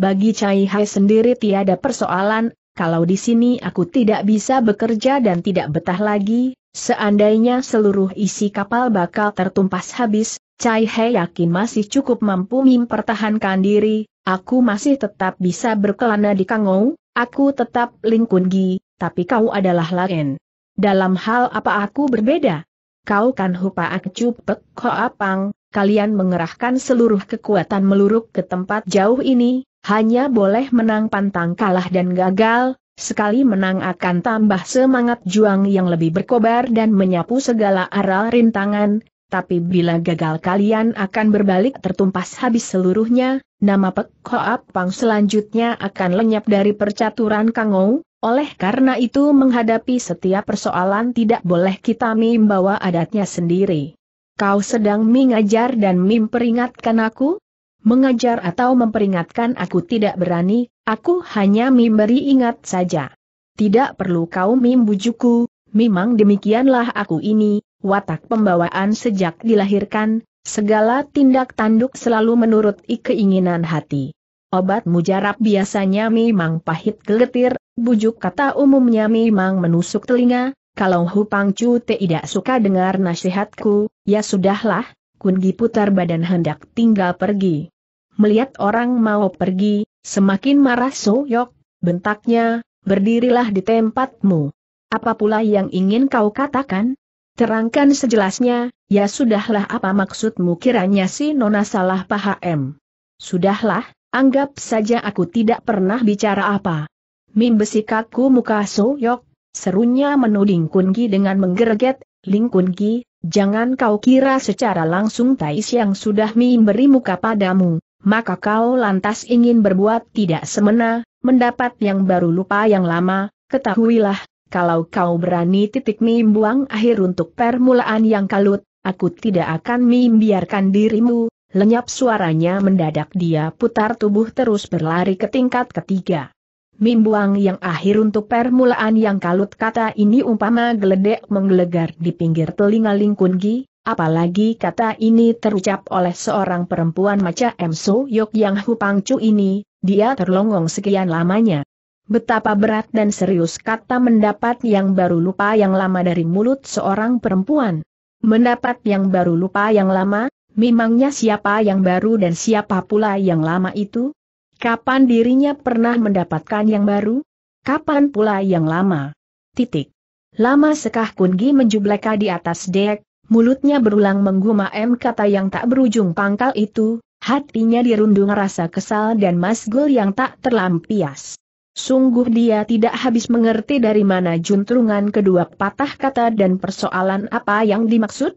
Bagi Cai Hai sendiri tiada persoalan, kalau di sini aku tidak bisa bekerja dan tidak betah lagi, seandainya seluruh isi kapal bakal tertumpas habis, Cai Hai yakin masih cukup mampu mempertahankan diri, aku masih tetap bisa berkelana di Kangou, aku tetap Lingkungi, tapi kau adalah lain. Dalam hal apa aku berbeda? Kau kan hupa akcu ko apang, kalian mengerahkan seluruh kekuatan meluruk ke tempat jauh ini, hanya boleh menang pantang kalah dan gagal, sekali menang akan tambah semangat juang yang lebih berkobar dan menyapu segala aral rintangan, tapi bila gagal kalian akan berbalik tertumpas habis seluruhnya, nama Pek Koap Pang selanjutnya akan lenyap dari percaturan Kangou, oleh karena itu menghadapi setiap persoalan tidak boleh kita membawa adatnya sendiri. Kau sedang mengajar dan memperingatkan aku? Mengajar atau memperingatkan aku tidak berani, aku hanya memberi ingat saja. Tidak perlu kau membujuku, memang demikianlah aku ini, watak pembawaan sejak dilahirkan, segala tindak tanduk selalu menurut keinginan hati. Obat mujarab biasanya memang pahit geletir, bujuk kata umumnya memang menusuk telinga, kalau Hupang Cu tidak suka dengar nasihatku, ya sudahlah, Kungi putar badan hendak tinggal pergi. Melihat orang mau pergi, semakin marah Soyok, bentaknya, berdirilah di tempatmu. Apa pula yang ingin kau katakan? Terangkan sejelasnya, ya sudahlah apa maksudmu kiranya si Nona salah paham. Sudahlah, Anggap saja aku tidak pernah bicara apa. Mim besikaku muka soyok, serunya menuding Kungi dengan menggerget. Ling Kungi, jangan kau kira secara langsung Tais yang sudah mim beri muka padamu, maka kau lantas ingin berbuat tidak semena, mendapat yang baru lupa yang lama, ketahuilah, kalau kau berani titik mim buang akhir untuk permulaan yang kalut, aku tidak akan mim biarkan dirimu, Lenyap suaranya mendadak dia putar tubuh terus berlari ke tingkat ketiga. Mimbuang yang akhir untuk permulaan yang kalut kata ini umpama geledek menggelegar di pinggir telinga Lingkungi, apalagi kata ini terucap oleh seorang perempuan macam M. So Yok yang Hupangcu ini, dia terlonggong sekian lamanya. Betapa berat dan serius kata mendapat yang baru lupa yang lama dari mulut seorang perempuan. Mendapat yang baru lupa yang lama, Memangnya siapa yang baru dan siapa pula yang lama itu? Kapan dirinya pernah mendapatkan yang baru? Kapan pula yang lama? Titik. Lama sekah Kungi menjubleka di atas dek, mulutnya berulang menggumam kata yang tak berujung pangkal itu, hatinya dirundung rasa kesal dan masgul yang tak terlampias. Sungguh dia tidak habis mengerti dari mana juntrungan kedua patah kata dan persoalan apa yang dimaksud?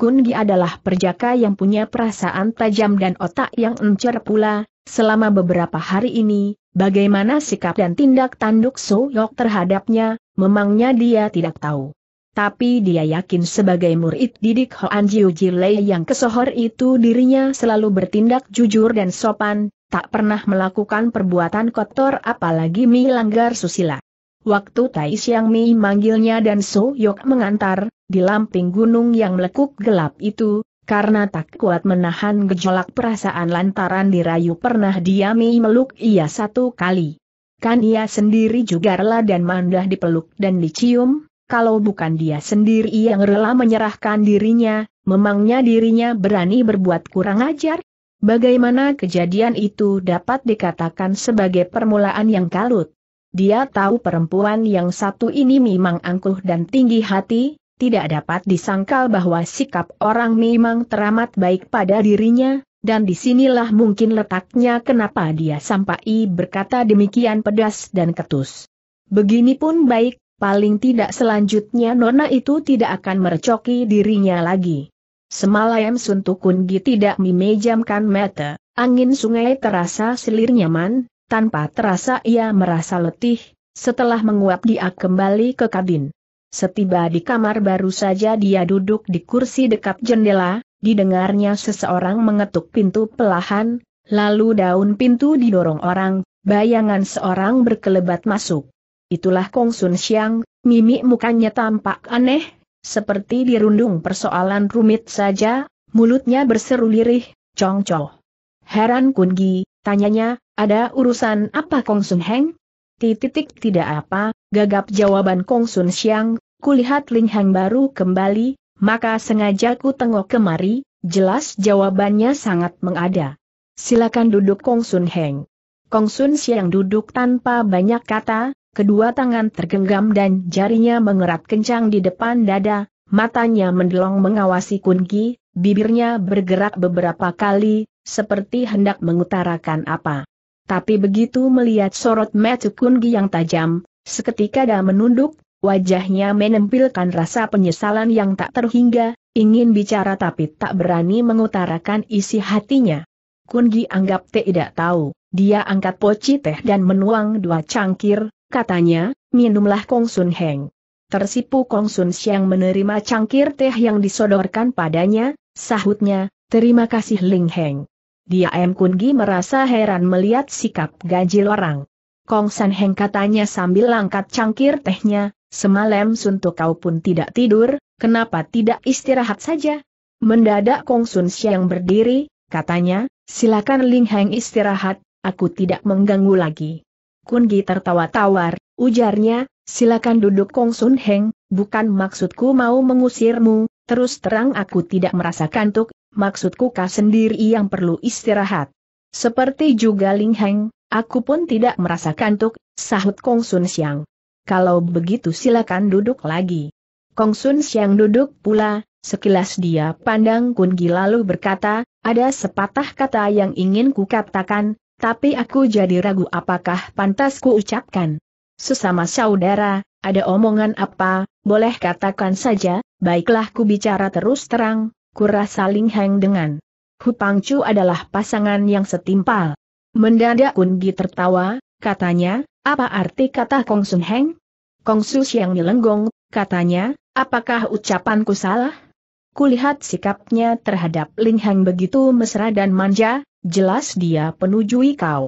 Kun Gi adalah perjaka yang punya perasaan tajam dan otak yang encer pula, selama beberapa hari ini, bagaimana sikap dan tindak tanduk So Yok terhadapnya, memangnya dia tidak tahu. Tapi dia yakin sebagai murid didik Hoan Jiu Jilei yang kesohor itu dirinya selalu bertindak jujur dan sopan, tak pernah melakukan perbuatan kotor apalagi melanggar susila. Waktu Tai Siang Mi manggilnya dan So Yok mengantar, di lamping gunung yang melekuk gelap itu, karena tak kuat menahan gejolak perasaan lantaran dirayu pernah diami meluk ia satu kali. Kan ia sendiri juga rela dan mandah dipeluk dan dicium, kalau bukan dia sendiri yang rela menyerahkan dirinya, memangnya dirinya berani berbuat kurang ajar? Bagaimana kejadian itu dapat dikatakan sebagai permulaan yang kalut? Dia tahu perempuan yang satu ini memang angkuh dan tinggi hati, tidak dapat disangkal bahwa sikap orang memang teramat baik pada dirinya, dan disinilah mungkin letaknya kenapa dia sampai berkata demikian pedas dan ketus. Begini pun baik, paling tidak selanjutnya Nona itu tidak akan merecoki dirinya lagi. Semalayam Suntukungi tidak memejamkan mata, angin sungai terasa selir nyaman, tanpa terasa ia merasa letih, setelah menguap dia kembali ke kabin. Setiba di kamar baru saja dia duduk di kursi dekat jendela, didengarnya seseorang mengetuk pintu pelahan, lalu daun pintu didorong orang, bayangan seorang berkelebat masuk. Itulah Kong Sun Xiang, mimik mukanya tampak aneh, seperti dirundung persoalan rumit saja, mulutnya berseru lirih, congcoh. Heran Kun Gi, tanyanya, ada urusan apa Kong Sun Heng? Titik tidak apa, gagap jawaban Kong Sun Siang, kulihat Ling Hang baru kembali, maka sengaja ku tengok kemari, jelas jawabannya sangat mengada. Silakan duduk Kong Sun Heng. Kong Sun Siang duduk tanpa banyak kata, kedua tangan tergenggam dan jarinya mengerat kencang di depan dada, matanya mendelong mengawasi Kun Kungi, bibirnya bergerak beberapa kali, seperti hendak mengutarakan apa. Tapi begitu melihat sorot mata Kungi yang tajam, seketika dia menunduk, wajahnya menempilkan rasa penyesalan yang tak terhingga, ingin bicara tapi tak berani mengutarakan isi hatinya. Kungi anggap tidak tahu, dia angkat poci teh dan menuang dua cangkir, katanya, minumlah Kong Sun Heng. Tersipu Kong Sun Siang menerima cangkir teh yang disodorkan padanya, sahutnya, terima kasih Ling Heng. Dia M. Kungi merasa heran melihat sikap Gaji orang. Kong San Heng katanya sambil langkat cangkir tehnya, semalam suntuk kau pun tidak tidur, kenapa tidak istirahat saja? Mendadak Kong Sun Siang berdiri, katanya, silakan Ling Heng istirahat, aku tidak mengganggu lagi. Kungi tertawa tawar, ujarnya, silakan duduk Kong Sun Heng, bukan maksudku mau mengusirmu, terus terang aku tidak merasa kantuk, maksudku kau sendiri yang perlu istirahat. Seperti juga Ling Heng, aku pun tidak merasa kantuk, sahut Kong Sun Siang. Kalau begitu silakan duduk lagi. Kong Sun Siang duduk pula, sekilas dia pandang Kun Gi lalu berkata, ada sepatah kata yang ingin ku katakan, tapi aku jadi ragu apakah pantas ku ucapkan. Sesama saudara, ada omongan apa, boleh katakan saja, baiklah ku bicara terus terang, kurasa Ling Heng dengan Hu Pangcu adalah pasangan yang setimpal. Mendadak Gi tertawa, katanya, apa arti kata Kong Sun Heng? Kong Su Siang melenggong, katanya, apakah ucapanku salah? Kulihat sikapnya terhadap Ling Heng begitu mesra dan manja, jelas dia penujui kau.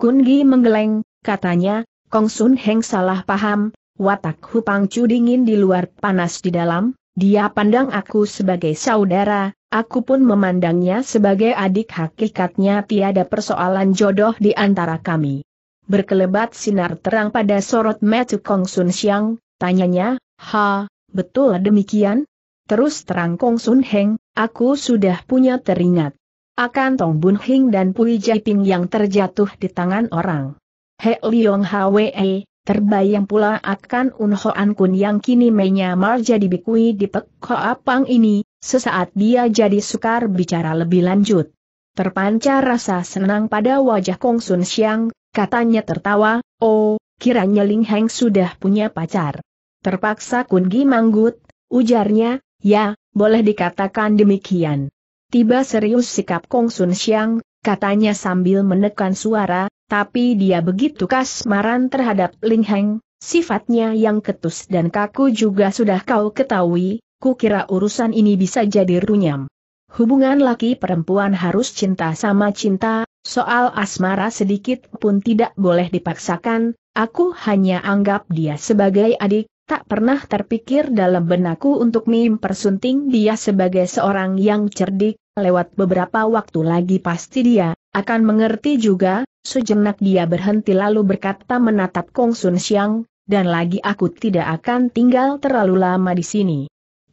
Kun Gi menggeleng, katanya, Kong Sun Heng salah paham, watak Hupang Chu dingin di luar panas di dalam, dia pandang aku sebagai saudara, aku pun memandangnya sebagai adik hakikatnya tiada persoalan jodoh di antara kami. Berkelebat sinar terang pada sorot metu Kong Sun Siang, tanyanya, ha, betul demikian? Terus terang Kong Sun Heng, aku sudah punya teringat. Akan Tong Bun Hing dan Pui Ping yang terjatuh di tangan orang. He Leong Hwe, Terbayang pula akan Unhoan Kun yang kini menyamar jadi bikui di Pek apang ini, sesaat dia jadi sukar bicara lebih lanjut. Terpancar rasa senang pada wajah Kong Sun Xiang, katanya tertawa, oh, kiranya Ling Heng sudah punya pacar. Terpaksa Kun Gi manggut, ujarnya, ya, boleh dikatakan demikian. Tiba serius sikap Kong Sun Xiang, katanya sambil menekan suara, tapi dia begitu kasmaran terhadap Ling Heng, sifatnya yang ketus dan kaku juga sudah kau ketahui, kukira urusan ini bisa jadi runyam. Hubungan laki perempuan harus cinta sama cinta, soal asmara sedikit pun tidak boleh dipaksakan, aku hanya anggap dia sebagai adik, tak pernah terpikir dalam benakku untuk mempersunting dia sebagai seorang yang cerdik, lewat beberapa waktu lagi pasti dia, akan mengerti juga, Sejenak dia berhenti lalu berkata menatap Kong Sun Siang, dan lagi aku tidak akan tinggal terlalu lama di sini.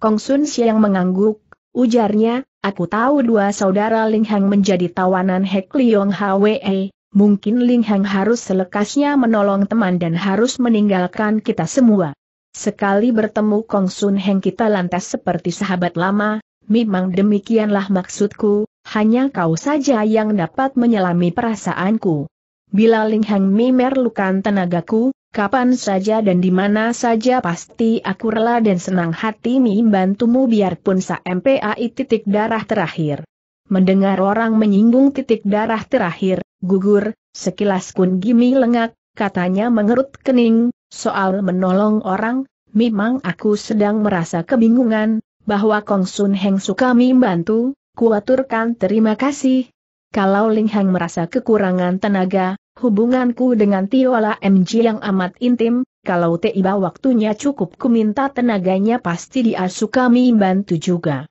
Kong Sun Siang mengangguk, ujarnya, aku tahu dua saudara Ling Hang menjadi tawanan Hek Leong Hwe, mungkin Ling Hang harus selekasnya menolong teman dan harus meninggalkan kita semua. Sekali bertemu Kong Sun Heng kita lantas seperti sahabat lama, memang demikianlah maksudku, hanya kau saja yang dapat menyelami perasaanku. Bila Ling Hang memerlukan tenagaku, kapan saja dan di mana saja pasti aku rela dan senang hati membantumu biarpun sa MPAI titik darah terakhir. Mendengar orang menyinggung titik darah terakhir, gugur, sekilas kun gimi lengak, katanya mengerut kening, soal menolong orang, memang aku sedang merasa kebingungan, bahwa Kong Sun Heng suka membantu, kuaturkan terima kasih. Kalau Ling Hang merasa kekurangan tenaga, hubunganku dengan Tiola MG yang amat intim, kalau tiba waktunya cukup kuminta tenaganya pasti dia suka membantu juga.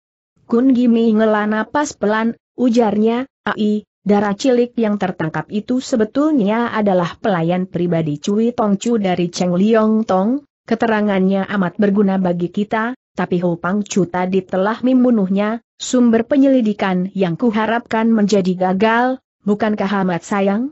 Kun Gimi ngela napas pelan, ujarnya, ai, darah cilik yang tertangkap itu sebetulnya adalah pelayan pribadi Cui Tongcu dari Cheng Liong Tong, keterangannya amat berguna bagi kita, tapi Ho Pang Chu tadi telah membunuhnya, sumber penyelidikan yang kuharapkan menjadi gagal, bukankah amat sayang?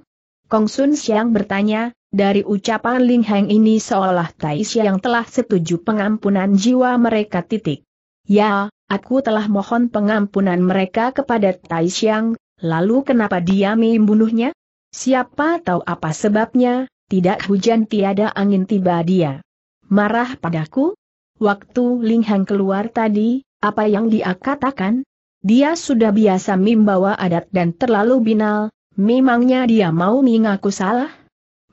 Kong Sun Xiang bertanya, dari ucapan Ling Heng ini seolah Tai yang telah setuju pengampunan jiwa mereka titik. Ya, aku telah mohon pengampunan mereka kepada Tai Xiang, lalu kenapa dia membunuhnya? Siapa tahu apa sebabnya, tidak hujan tiada angin tiba dia. Marah padaku? Waktu Ling Hang keluar tadi, apa yang dia katakan? Dia sudah biasa membawa adat dan terlalu binal, memangnya dia mau mengaku salah?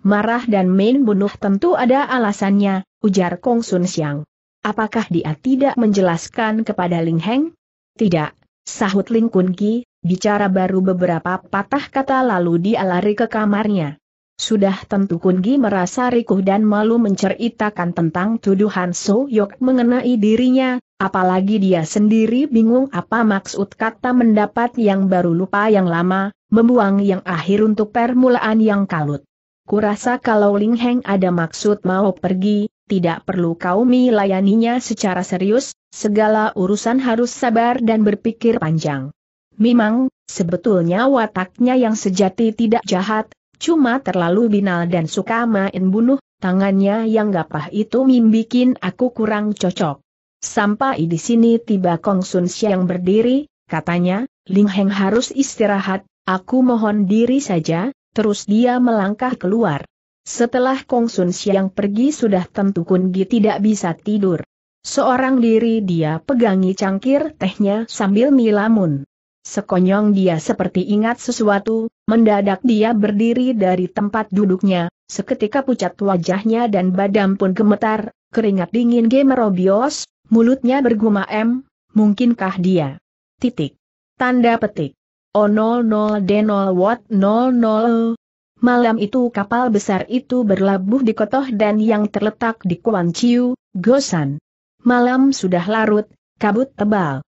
Marah dan main bunuh tentu ada alasannya, ujar Kong Sun Xiang. Apakah dia tidak menjelaskan kepada Ling Heng? Tidak, sahut Ling Kun Ki, bicara baru beberapa patah kata lalu dia lari ke kamarnya. Sudah tentu Kunggi merasa rikuh dan malu menceritakan tentang tuduhan So Yok mengenai dirinya, apalagi dia sendiri bingung apa maksud kata mendapat yang baru lupa yang lama, membuang yang akhir untuk permulaan yang kalut. Kurasa kalau Ling Heng ada maksud mau pergi, tidak perlu kau melayaninya secara serius, segala urusan harus sabar dan berpikir panjang. Memang, sebetulnya wataknya yang sejati tidak jahat, cuma terlalu binal dan suka main bunuh, tangannya yang gapah itu mimbikin aku kurang cocok. Sampai di sini tiba Kong Sun Siang berdiri, katanya, Ling Heng harus istirahat, aku mohon diri saja, terus dia melangkah keluar. Setelah Kong Sun Siang pergi sudah tentu Kun Gi tidak bisa tidur. Seorang diri dia pegangi cangkir tehnya sambil milamun. Sekonyong dia seperti ingat sesuatu, mendadak dia berdiri dari tempat duduknya, seketika pucat wajahnya dan badan pun gemetar, keringat dingin gemerobios, mulutnya bergumam, mungkinkah dia? Titik. Tanda petik. O 00 D 0 Watt 00. Malam itu kapal besar itu berlabuh di Kotoh dan yang terletak di Kuan Chiu, Gosan. Malam sudah larut, kabut tebal.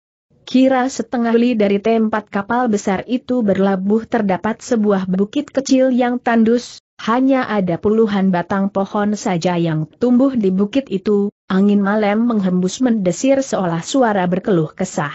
Kira setengah li dari tempat kapal besar itu berlabuh terdapat sebuah bukit kecil yang tandus, hanya ada puluhan batang pohon saja yang tumbuh di bukit itu, angin malam menghembus mendesir seolah suara berkeluh kesah.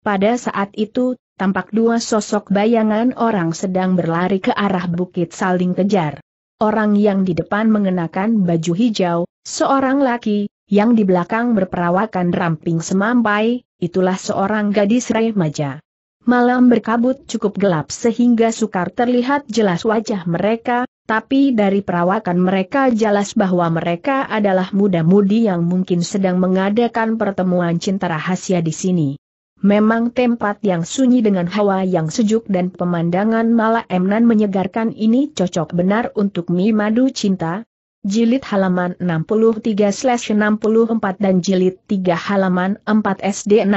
Pada saat itu, tampak dua sosok bayangan orang sedang berlari ke arah bukit saling kejar. Orang yang di depan mengenakan baju hijau, seorang laki, yang di belakang berperawakan ramping semampai, itulah seorang gadis remaja. Malam berkabut cukup gelap sehingga sukar terlihat jelas wajah mereka, tapi dari perawakan mereka jelas bahwa mereka adalah muda-mudi yang mungkin sedang mengadakan pertemuan cinta rahasia di sini. Memang tempat yang sunyi dengan hawa yang sejuk dan pemandangan malah emnan menyegarkan ini cocok benar untuk mie madu cinta, jilid halaman 63-64 dan jilid 3 halaman 4 SD6.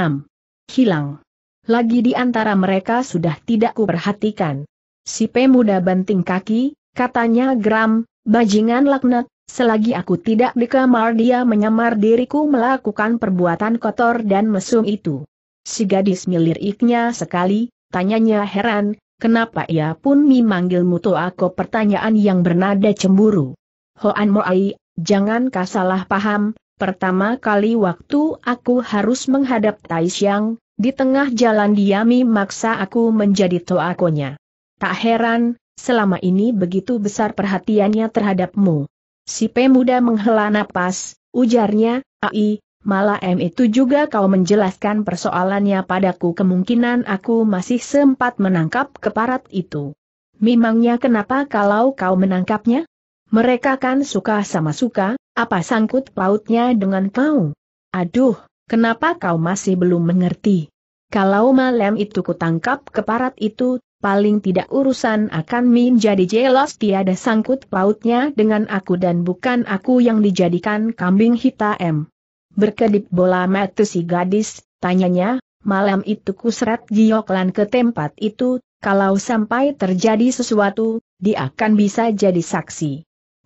Hilang. Lagi di antara mereka sudah tidak kuperhatikan. Si pemuda banting kaki, katanya geram, bajingan laknat, selagi aku tidak di kamar dia menyamar diriku melakukan perbuatan kotor dan mesum itu. Si gadis miliriknya sekali, tanyanya heran, kenapa ia pun memanggilmu toh aku pertanyaan yang bernada cemburu. Hoan Moai, jangan kau salah paham, pertama kali waktu aku harus menghadap Taishang, di tengah jalan diami maksa aku menjadi toakonya. Tak heran, selama ini begitu besar perhatiannya terhadapmu. Si pemuda menghela napas, ujarnya, Ai, malah M itu juga kau menjelaskan persoalannya padaku kemungkinan aku masih sempat menangkap keparat itu. Memangnya kenapa kalau kau menangkapnya? Mereka kan suka sama suka, apa sangkut pautnya dengan kau? Aduh, kenapa kau masih belum mengerti? Kalau malam itu kutangkap keparat itu, paling tidak urusan akan Min jadi jelas tiada sangkut pautnya dengan aku dan bukan aku yang dijadikan kambing hitam. Berkedip bola mata si gadis, tanyanya, malam itu ku kusret gioklan ke tempat itu, kalau sampai terjadi sesuatu, dia akan bisa jadi saksi.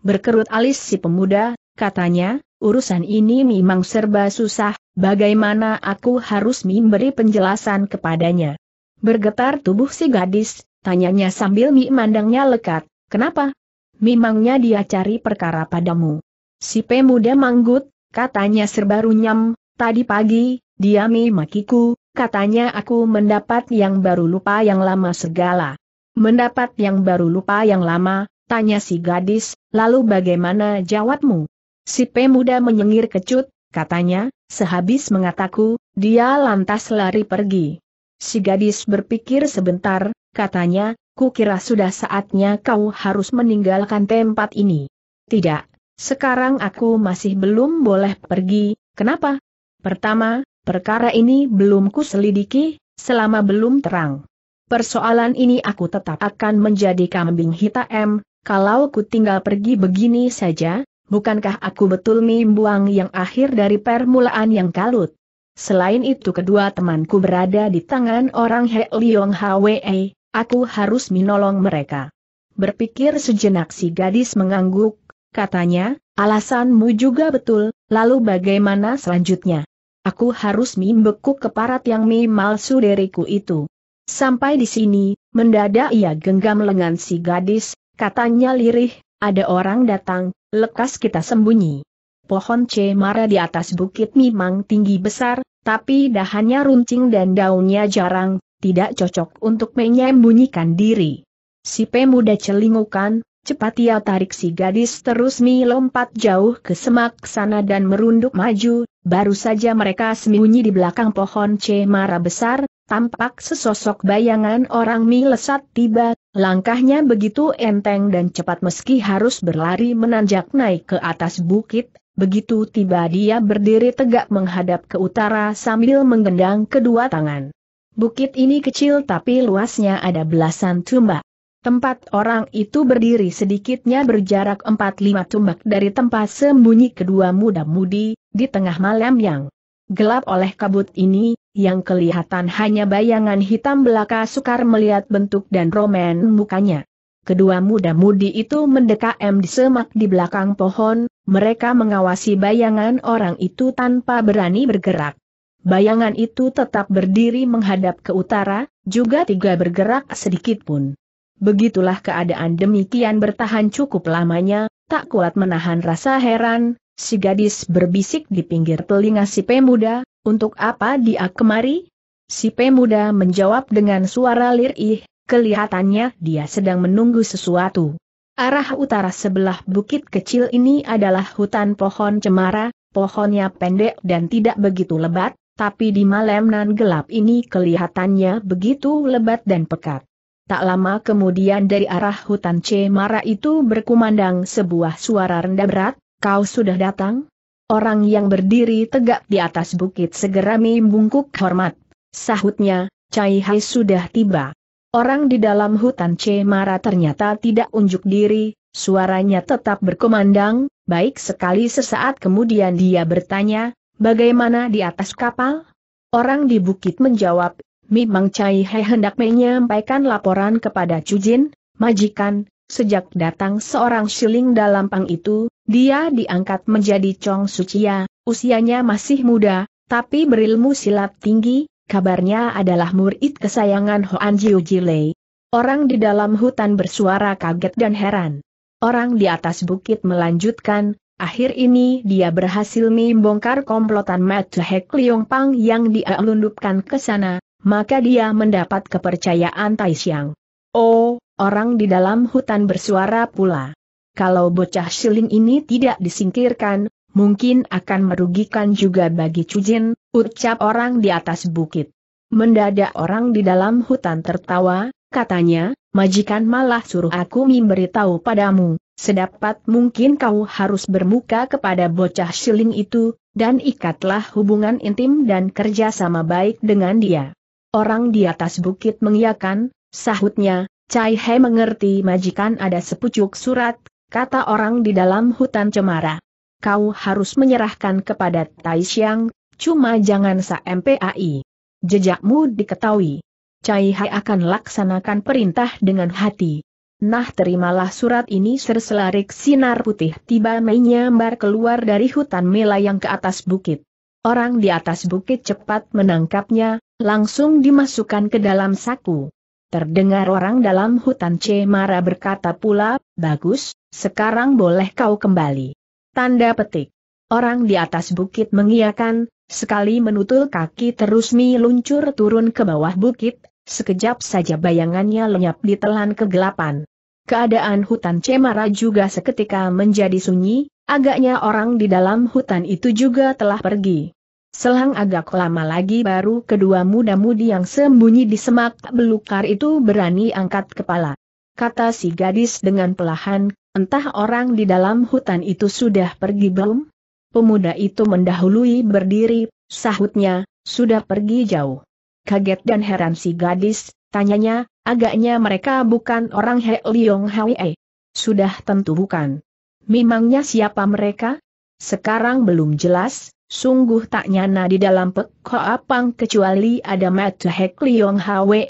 Berkerut alis si pemuda, katanya, urusan ini memang serba susah, bagaimana aku harus memberi penjelasan kepadanya. Bergetar tubuh si gadis, tanyanya sambil memandangnya lekat, kenapa? Memangnya dia cari perkara padamu. Si pemuda manggut, katanya serba runyam, tadi pagi, dia memakiku, katanya aku mendapat yang baru lupa yang lama segala. Mendapat yang baru lupa yang lama, tanya si gadis, Lalu bagaimana jawabmu? Si pemuda menyengir kecut, katanya, sehabis mengataku, dia lantas lari pergi. Si gadis berpikir sebentar, katanya, kukira sudah saatnya kau harus meninggalkan tempat ini. Tidak, sekarang aku masih belum boleh pergi, kenapa? Pertama, perkara ini belum kuselidiki, selama belum terang. Persoalan ini aku tetap akan menjadi kambing hitam, kalau ku tinggal pergi begini saja, bukankah aku betul membuang yang akhir dari permulaan yang kalut? Selain itu kedua temanku berada di tangan orang He Liong Hwe, aku harus menolong mereka. Berpikir sejenak si gadis mengangguk, katanya, alasanmu juga betul, lalu bagaimana selanjutnya? Aku harus membeku keparat yang memalsu diriku itu. Sampai di sini, mendadak ia genggam lengan si gadis, Katanya lirih, ada orang datang, lekas kita sembunyi. Pohon cemara di atas bukit memang tinggi besar, tapi dahannya runcing dan daunnya jarang, tidak cocok untuk menyembunyikan diri. Si pemuda celingukan, cepat ia tarik si gadis terus mi lompat jauh ke semak sana dan merunduk maju, baru saja mereka sembunyi di belakang pohon cemara besar, tampak sesosok bayangan orang milesat tiba, langkahnya begitu enteng dan cepat meski harus berlari menanjak naik ke atas bukit, begitu tiba dia berdiri tegak menghadap ke utara sambil menggendang kedua tangan. Bukit ini kecil tapi luasnya ada belasan tumbak. Tempat orang itu berdiri sedikitnya berjarak 4-5 tumbak dari tempat sembunyi kedua muda-mudi, di tengah malam yang Gelap oleh kabut ini, yang kelihatan hanya bayangan hitam belaka sukar melihat bentuk dan romen mukanya. Kedua muda-mudi itu mendekam di semak di belakang pohon, mereka mengawasi bayangan orang itu tanpa berani bergerak. Bayangan itu tetap berdiri menghadap ke utara, juga tiga bergerak sedikit pun. Begitulah keadaan demikian bertahan cukup lamanya, tak kuat menahan rasa heran, Si gadis berbisik di pinggir telinga si pemuda, untuk apa dia kemari? Si pemuda menjawab dengan suara lirih, kelihatannya dia sedang menunggu sesuatu. Arah utara sebelah bukit kecil ini adalah hutan pohon cemara, pohonnya pendek dan tidak begitu lebat, tapi di malam nan gelap ini kelihatannya begitu lebat dan pekat. Tak lama kemudian dari arah hutan cemara itu berkumandang sebuah suara rendah berat, kau sudah datang? Orang yang berdiri tegak di atas bukit segera membungkuk hormat. Sahutnya, Cai Hai sudah tiba. Orang di dalam hutan Cemara ternyata tidak unjuk diri, suaranya tetap berkumandang, baik sekali sesaat kemudian dia bertanya, bagaimana di atas kapal? Orang di bukit menjawab, memang Cai Hai hendak menyampaikan laporan kepada Cujin, majikan, Sejak datang seorang siling dalam pang itu, dia diangkat menjadi Chong Sucia, usianya masih muda, tapi berilmu silat tinggi, kabarnya adalah murid kesayangan Hoan Jiu Jilei. Orang di dalam hutan bersuara kaget dan heran. Orang di atas bukit melanjutkan, akhir ini dia berhasil membongkar komplotan Matu Hek Liong Pang yang dia lundupkan ke sana, maka dia mendapat kepercayaan Taishiang. Oh, orang di dalam hutan bersuara pula. Kalau bocah siling ini tidak disingkirkan, mungkin akan merugikan juga bagi Cujin, ucap orang di atas bukit. Mendadak orang di dalam hutan tertawa, katanya, majikan malah suruh aku memberitahu padamu, sedapat mungkin kau harus bermuka kepada bocah siling itu, dan ikatlah hubungan intim dan kerja sama baik dengan dia. Orang di atas bukit mengiakan, sahutnya, Cai He mengerti majikan ada sepucuk surat, kata orang di dalam hutan cemara. Kau harus menyerahkan kepada Tai Xiang, cuma jangan sampai MPAI. Jejakmu diketahui. Cai Hai akan laksanakan perintah dengan hati. Nah terimalah surat ini serselarik sinar putih tiba menyambar keluar dari hutan yang ke atas bukit. Orang di atas bukit cepat menangkapnya, langsung dimasukkan ke dalam saku. Terdengar orang dalam hutan Cemara berkata pula, bagus, sekarang boleh kau kembali. Tanda petik. Orang di atas bukit mengiakan, sekali menutul kaki terus luncur turun ke bawah bukit, sekejap saja bayangannya lenyap ditelan kegelapan. Keadaan hutan Cemara juga seketika menjadi sunyi, agaknya orang di dalam hutan itu juga telah pergi. Selang agak lama lagi baru kedua muda-mudi yang sembunyi di semak belukar itu berani angkat kepala. Kata si gadis dengan pelahan, entah orang di dalam hutan itu sudah pergi belum? Pemuda itu mendahului berdiri, sahutnya, sudah pergi jauh. Kaget dan heran si gadis, tanyanya, agaknya mereka bukan orang He Liong Hwe. Eh? Sudah tentu bukan. Memangnya siapa mereka? Sekarang belum jelas, Sungguh tak nyana di dalam Pek Apang kecuali ada Matu Hek Liong Hwe,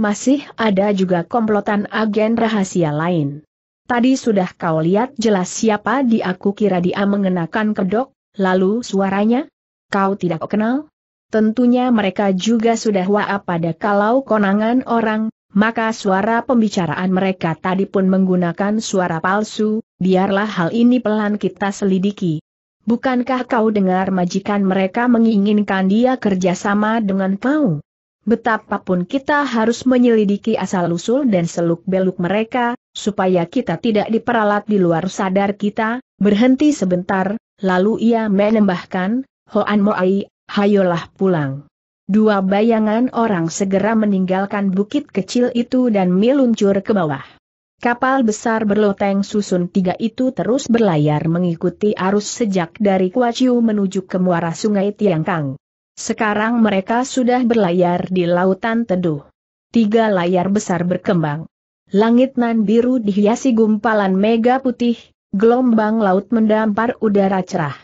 masih ada juga komplotan agen rahasia lain. Tadi sudah kau lihat jelas siapa di aku kira dia mengenakan kedok, lalu suaranya? Kau tidak kenal? Tentunya mereka juga sudah wa'a pada kalau konangan orang, maka suara pembicaraan mereka tadi pun menggunakan suara palsu, biarlah hal ini pelan kita selidiki, Bukankah kau dengar majikan mereka menginginkan dia kerjasama dengan kau? Betapapun kita harus menyelidiki asal-usul dan seluk-beluk mereka, supaya kita tidak diperalat di luar sadar kita, berhenti sebentar, lalu ia menembahkan, Hoan Moai, hayolah pulang. Dua bayangan orang segera meninggalkan bukit kecil itu dan meluncur ke bawah. Kapal besar berloteng susun tiga itu terus berlayar mengikuti arus sejak dari Kuaciu menuju ke muara sungai Tiangkang. Sekarang mereka sudah berlayar di lautan teduh. Tiga layar besar berkembang. Langit nan biru dihiasi gumpalan mega putih, gelombang laut mendampar udara cerah.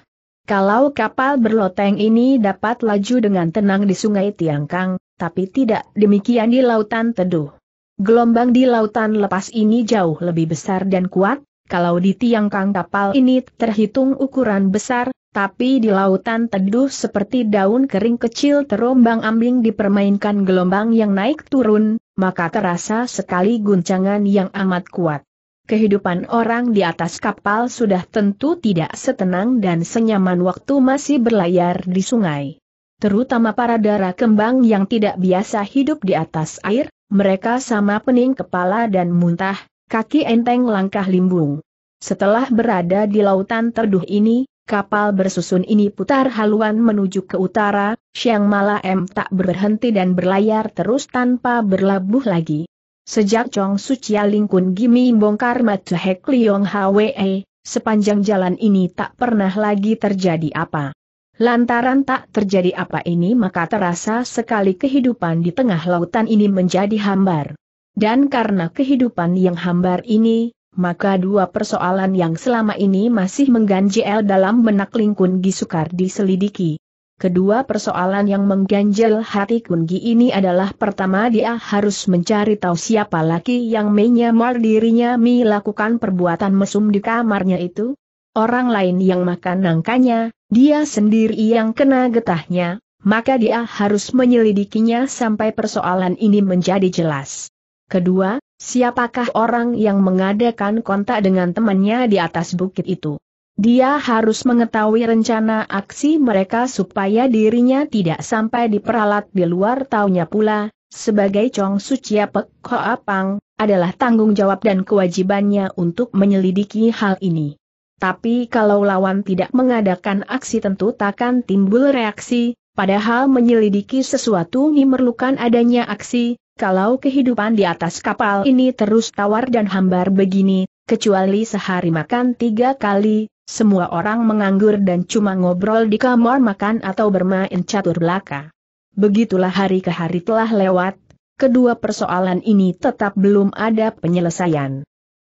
Kalau kapal berloteng ini dapat laju dengan tenang di sungai Tiangkang, tapi tidak demikian di lautan teduh. Gelombang di lautan lepas ini jauh lebih besar dan kuat, kalau di tiang kang kapal ini terhitung ukuran besar, tapi di lautan teduh seperti daun kering kecil terombang ambing dipermainkan gelombang yang naik turun, maka terasa sekali guncangan yang amat kuat. Kehidupan orang di atas kapal sudah tentu tidak setenang dan senyaman waktu masih berlayar di sungai. Terutama para darah kembang yang tidak biasa hidup di atas air, mereka sama pening kepala dan muntah, kaki enteng langkah limbung. Setelah berada di lautan terduh ini, kapal bersusun ini putar haluan menuju ke utara, Siang malah M tak berhenti dan berlayar terus tanpa berlabuh lagi. Sejak Chong Sucia Lingkun Gimi bongkar Matuhek Liong Hwe, sepanjang jalan ini tak pernah lagi terjadi apa. Lantaran tak terjadi apa ini maka terasa sekali kehidupan di tengah lautan ini menjadi hambar. Dan karena kehidupan yang hambar ini, maka dua persoalan yang selama ini masih mengganjel dalam benak Lingkun Gi diselidiki. Kedua persoalan yang mengganjel hati Kungi ini adalah pertama dia harus mencari tahu siapa laki yang menyamar dirinya melakukan perbuatan mesum di kamarnya itu. Orang lain yang makan nangkanya, dia sendiri yang kena getahnya, maka dia harus menyelidikinya sampai persoalan ini menjadi jelas. Kedua, siapakah orang yang mengadakan kontak dengan temannya di atas bukit itu? Dia harus mengetahui rencana aksi mereka supaya dirinya tidak sampai diperalat di luar taunya pula, sebagai Chong Sucia Pek Pang, adalah tanggung jawab dan kewajibannya untuk menyelidiki hal ini. Tapi kalau lawan tidak mengadakan aksi tentu takkan timbul reaksi, padahal menyelidiki sesuatu memerlukan adanya aksi, kalau kehidupan di atas kapal ini terus tawar dan hambar begini, kecuali sehari makan tiga kali, semua orang menganggur dan cuma ngobrol di kamar makan atau bermain catur belaka. Begitulah hari ke hari telah lewat, kedua persoalan ini tetap belum ada penyelesaian.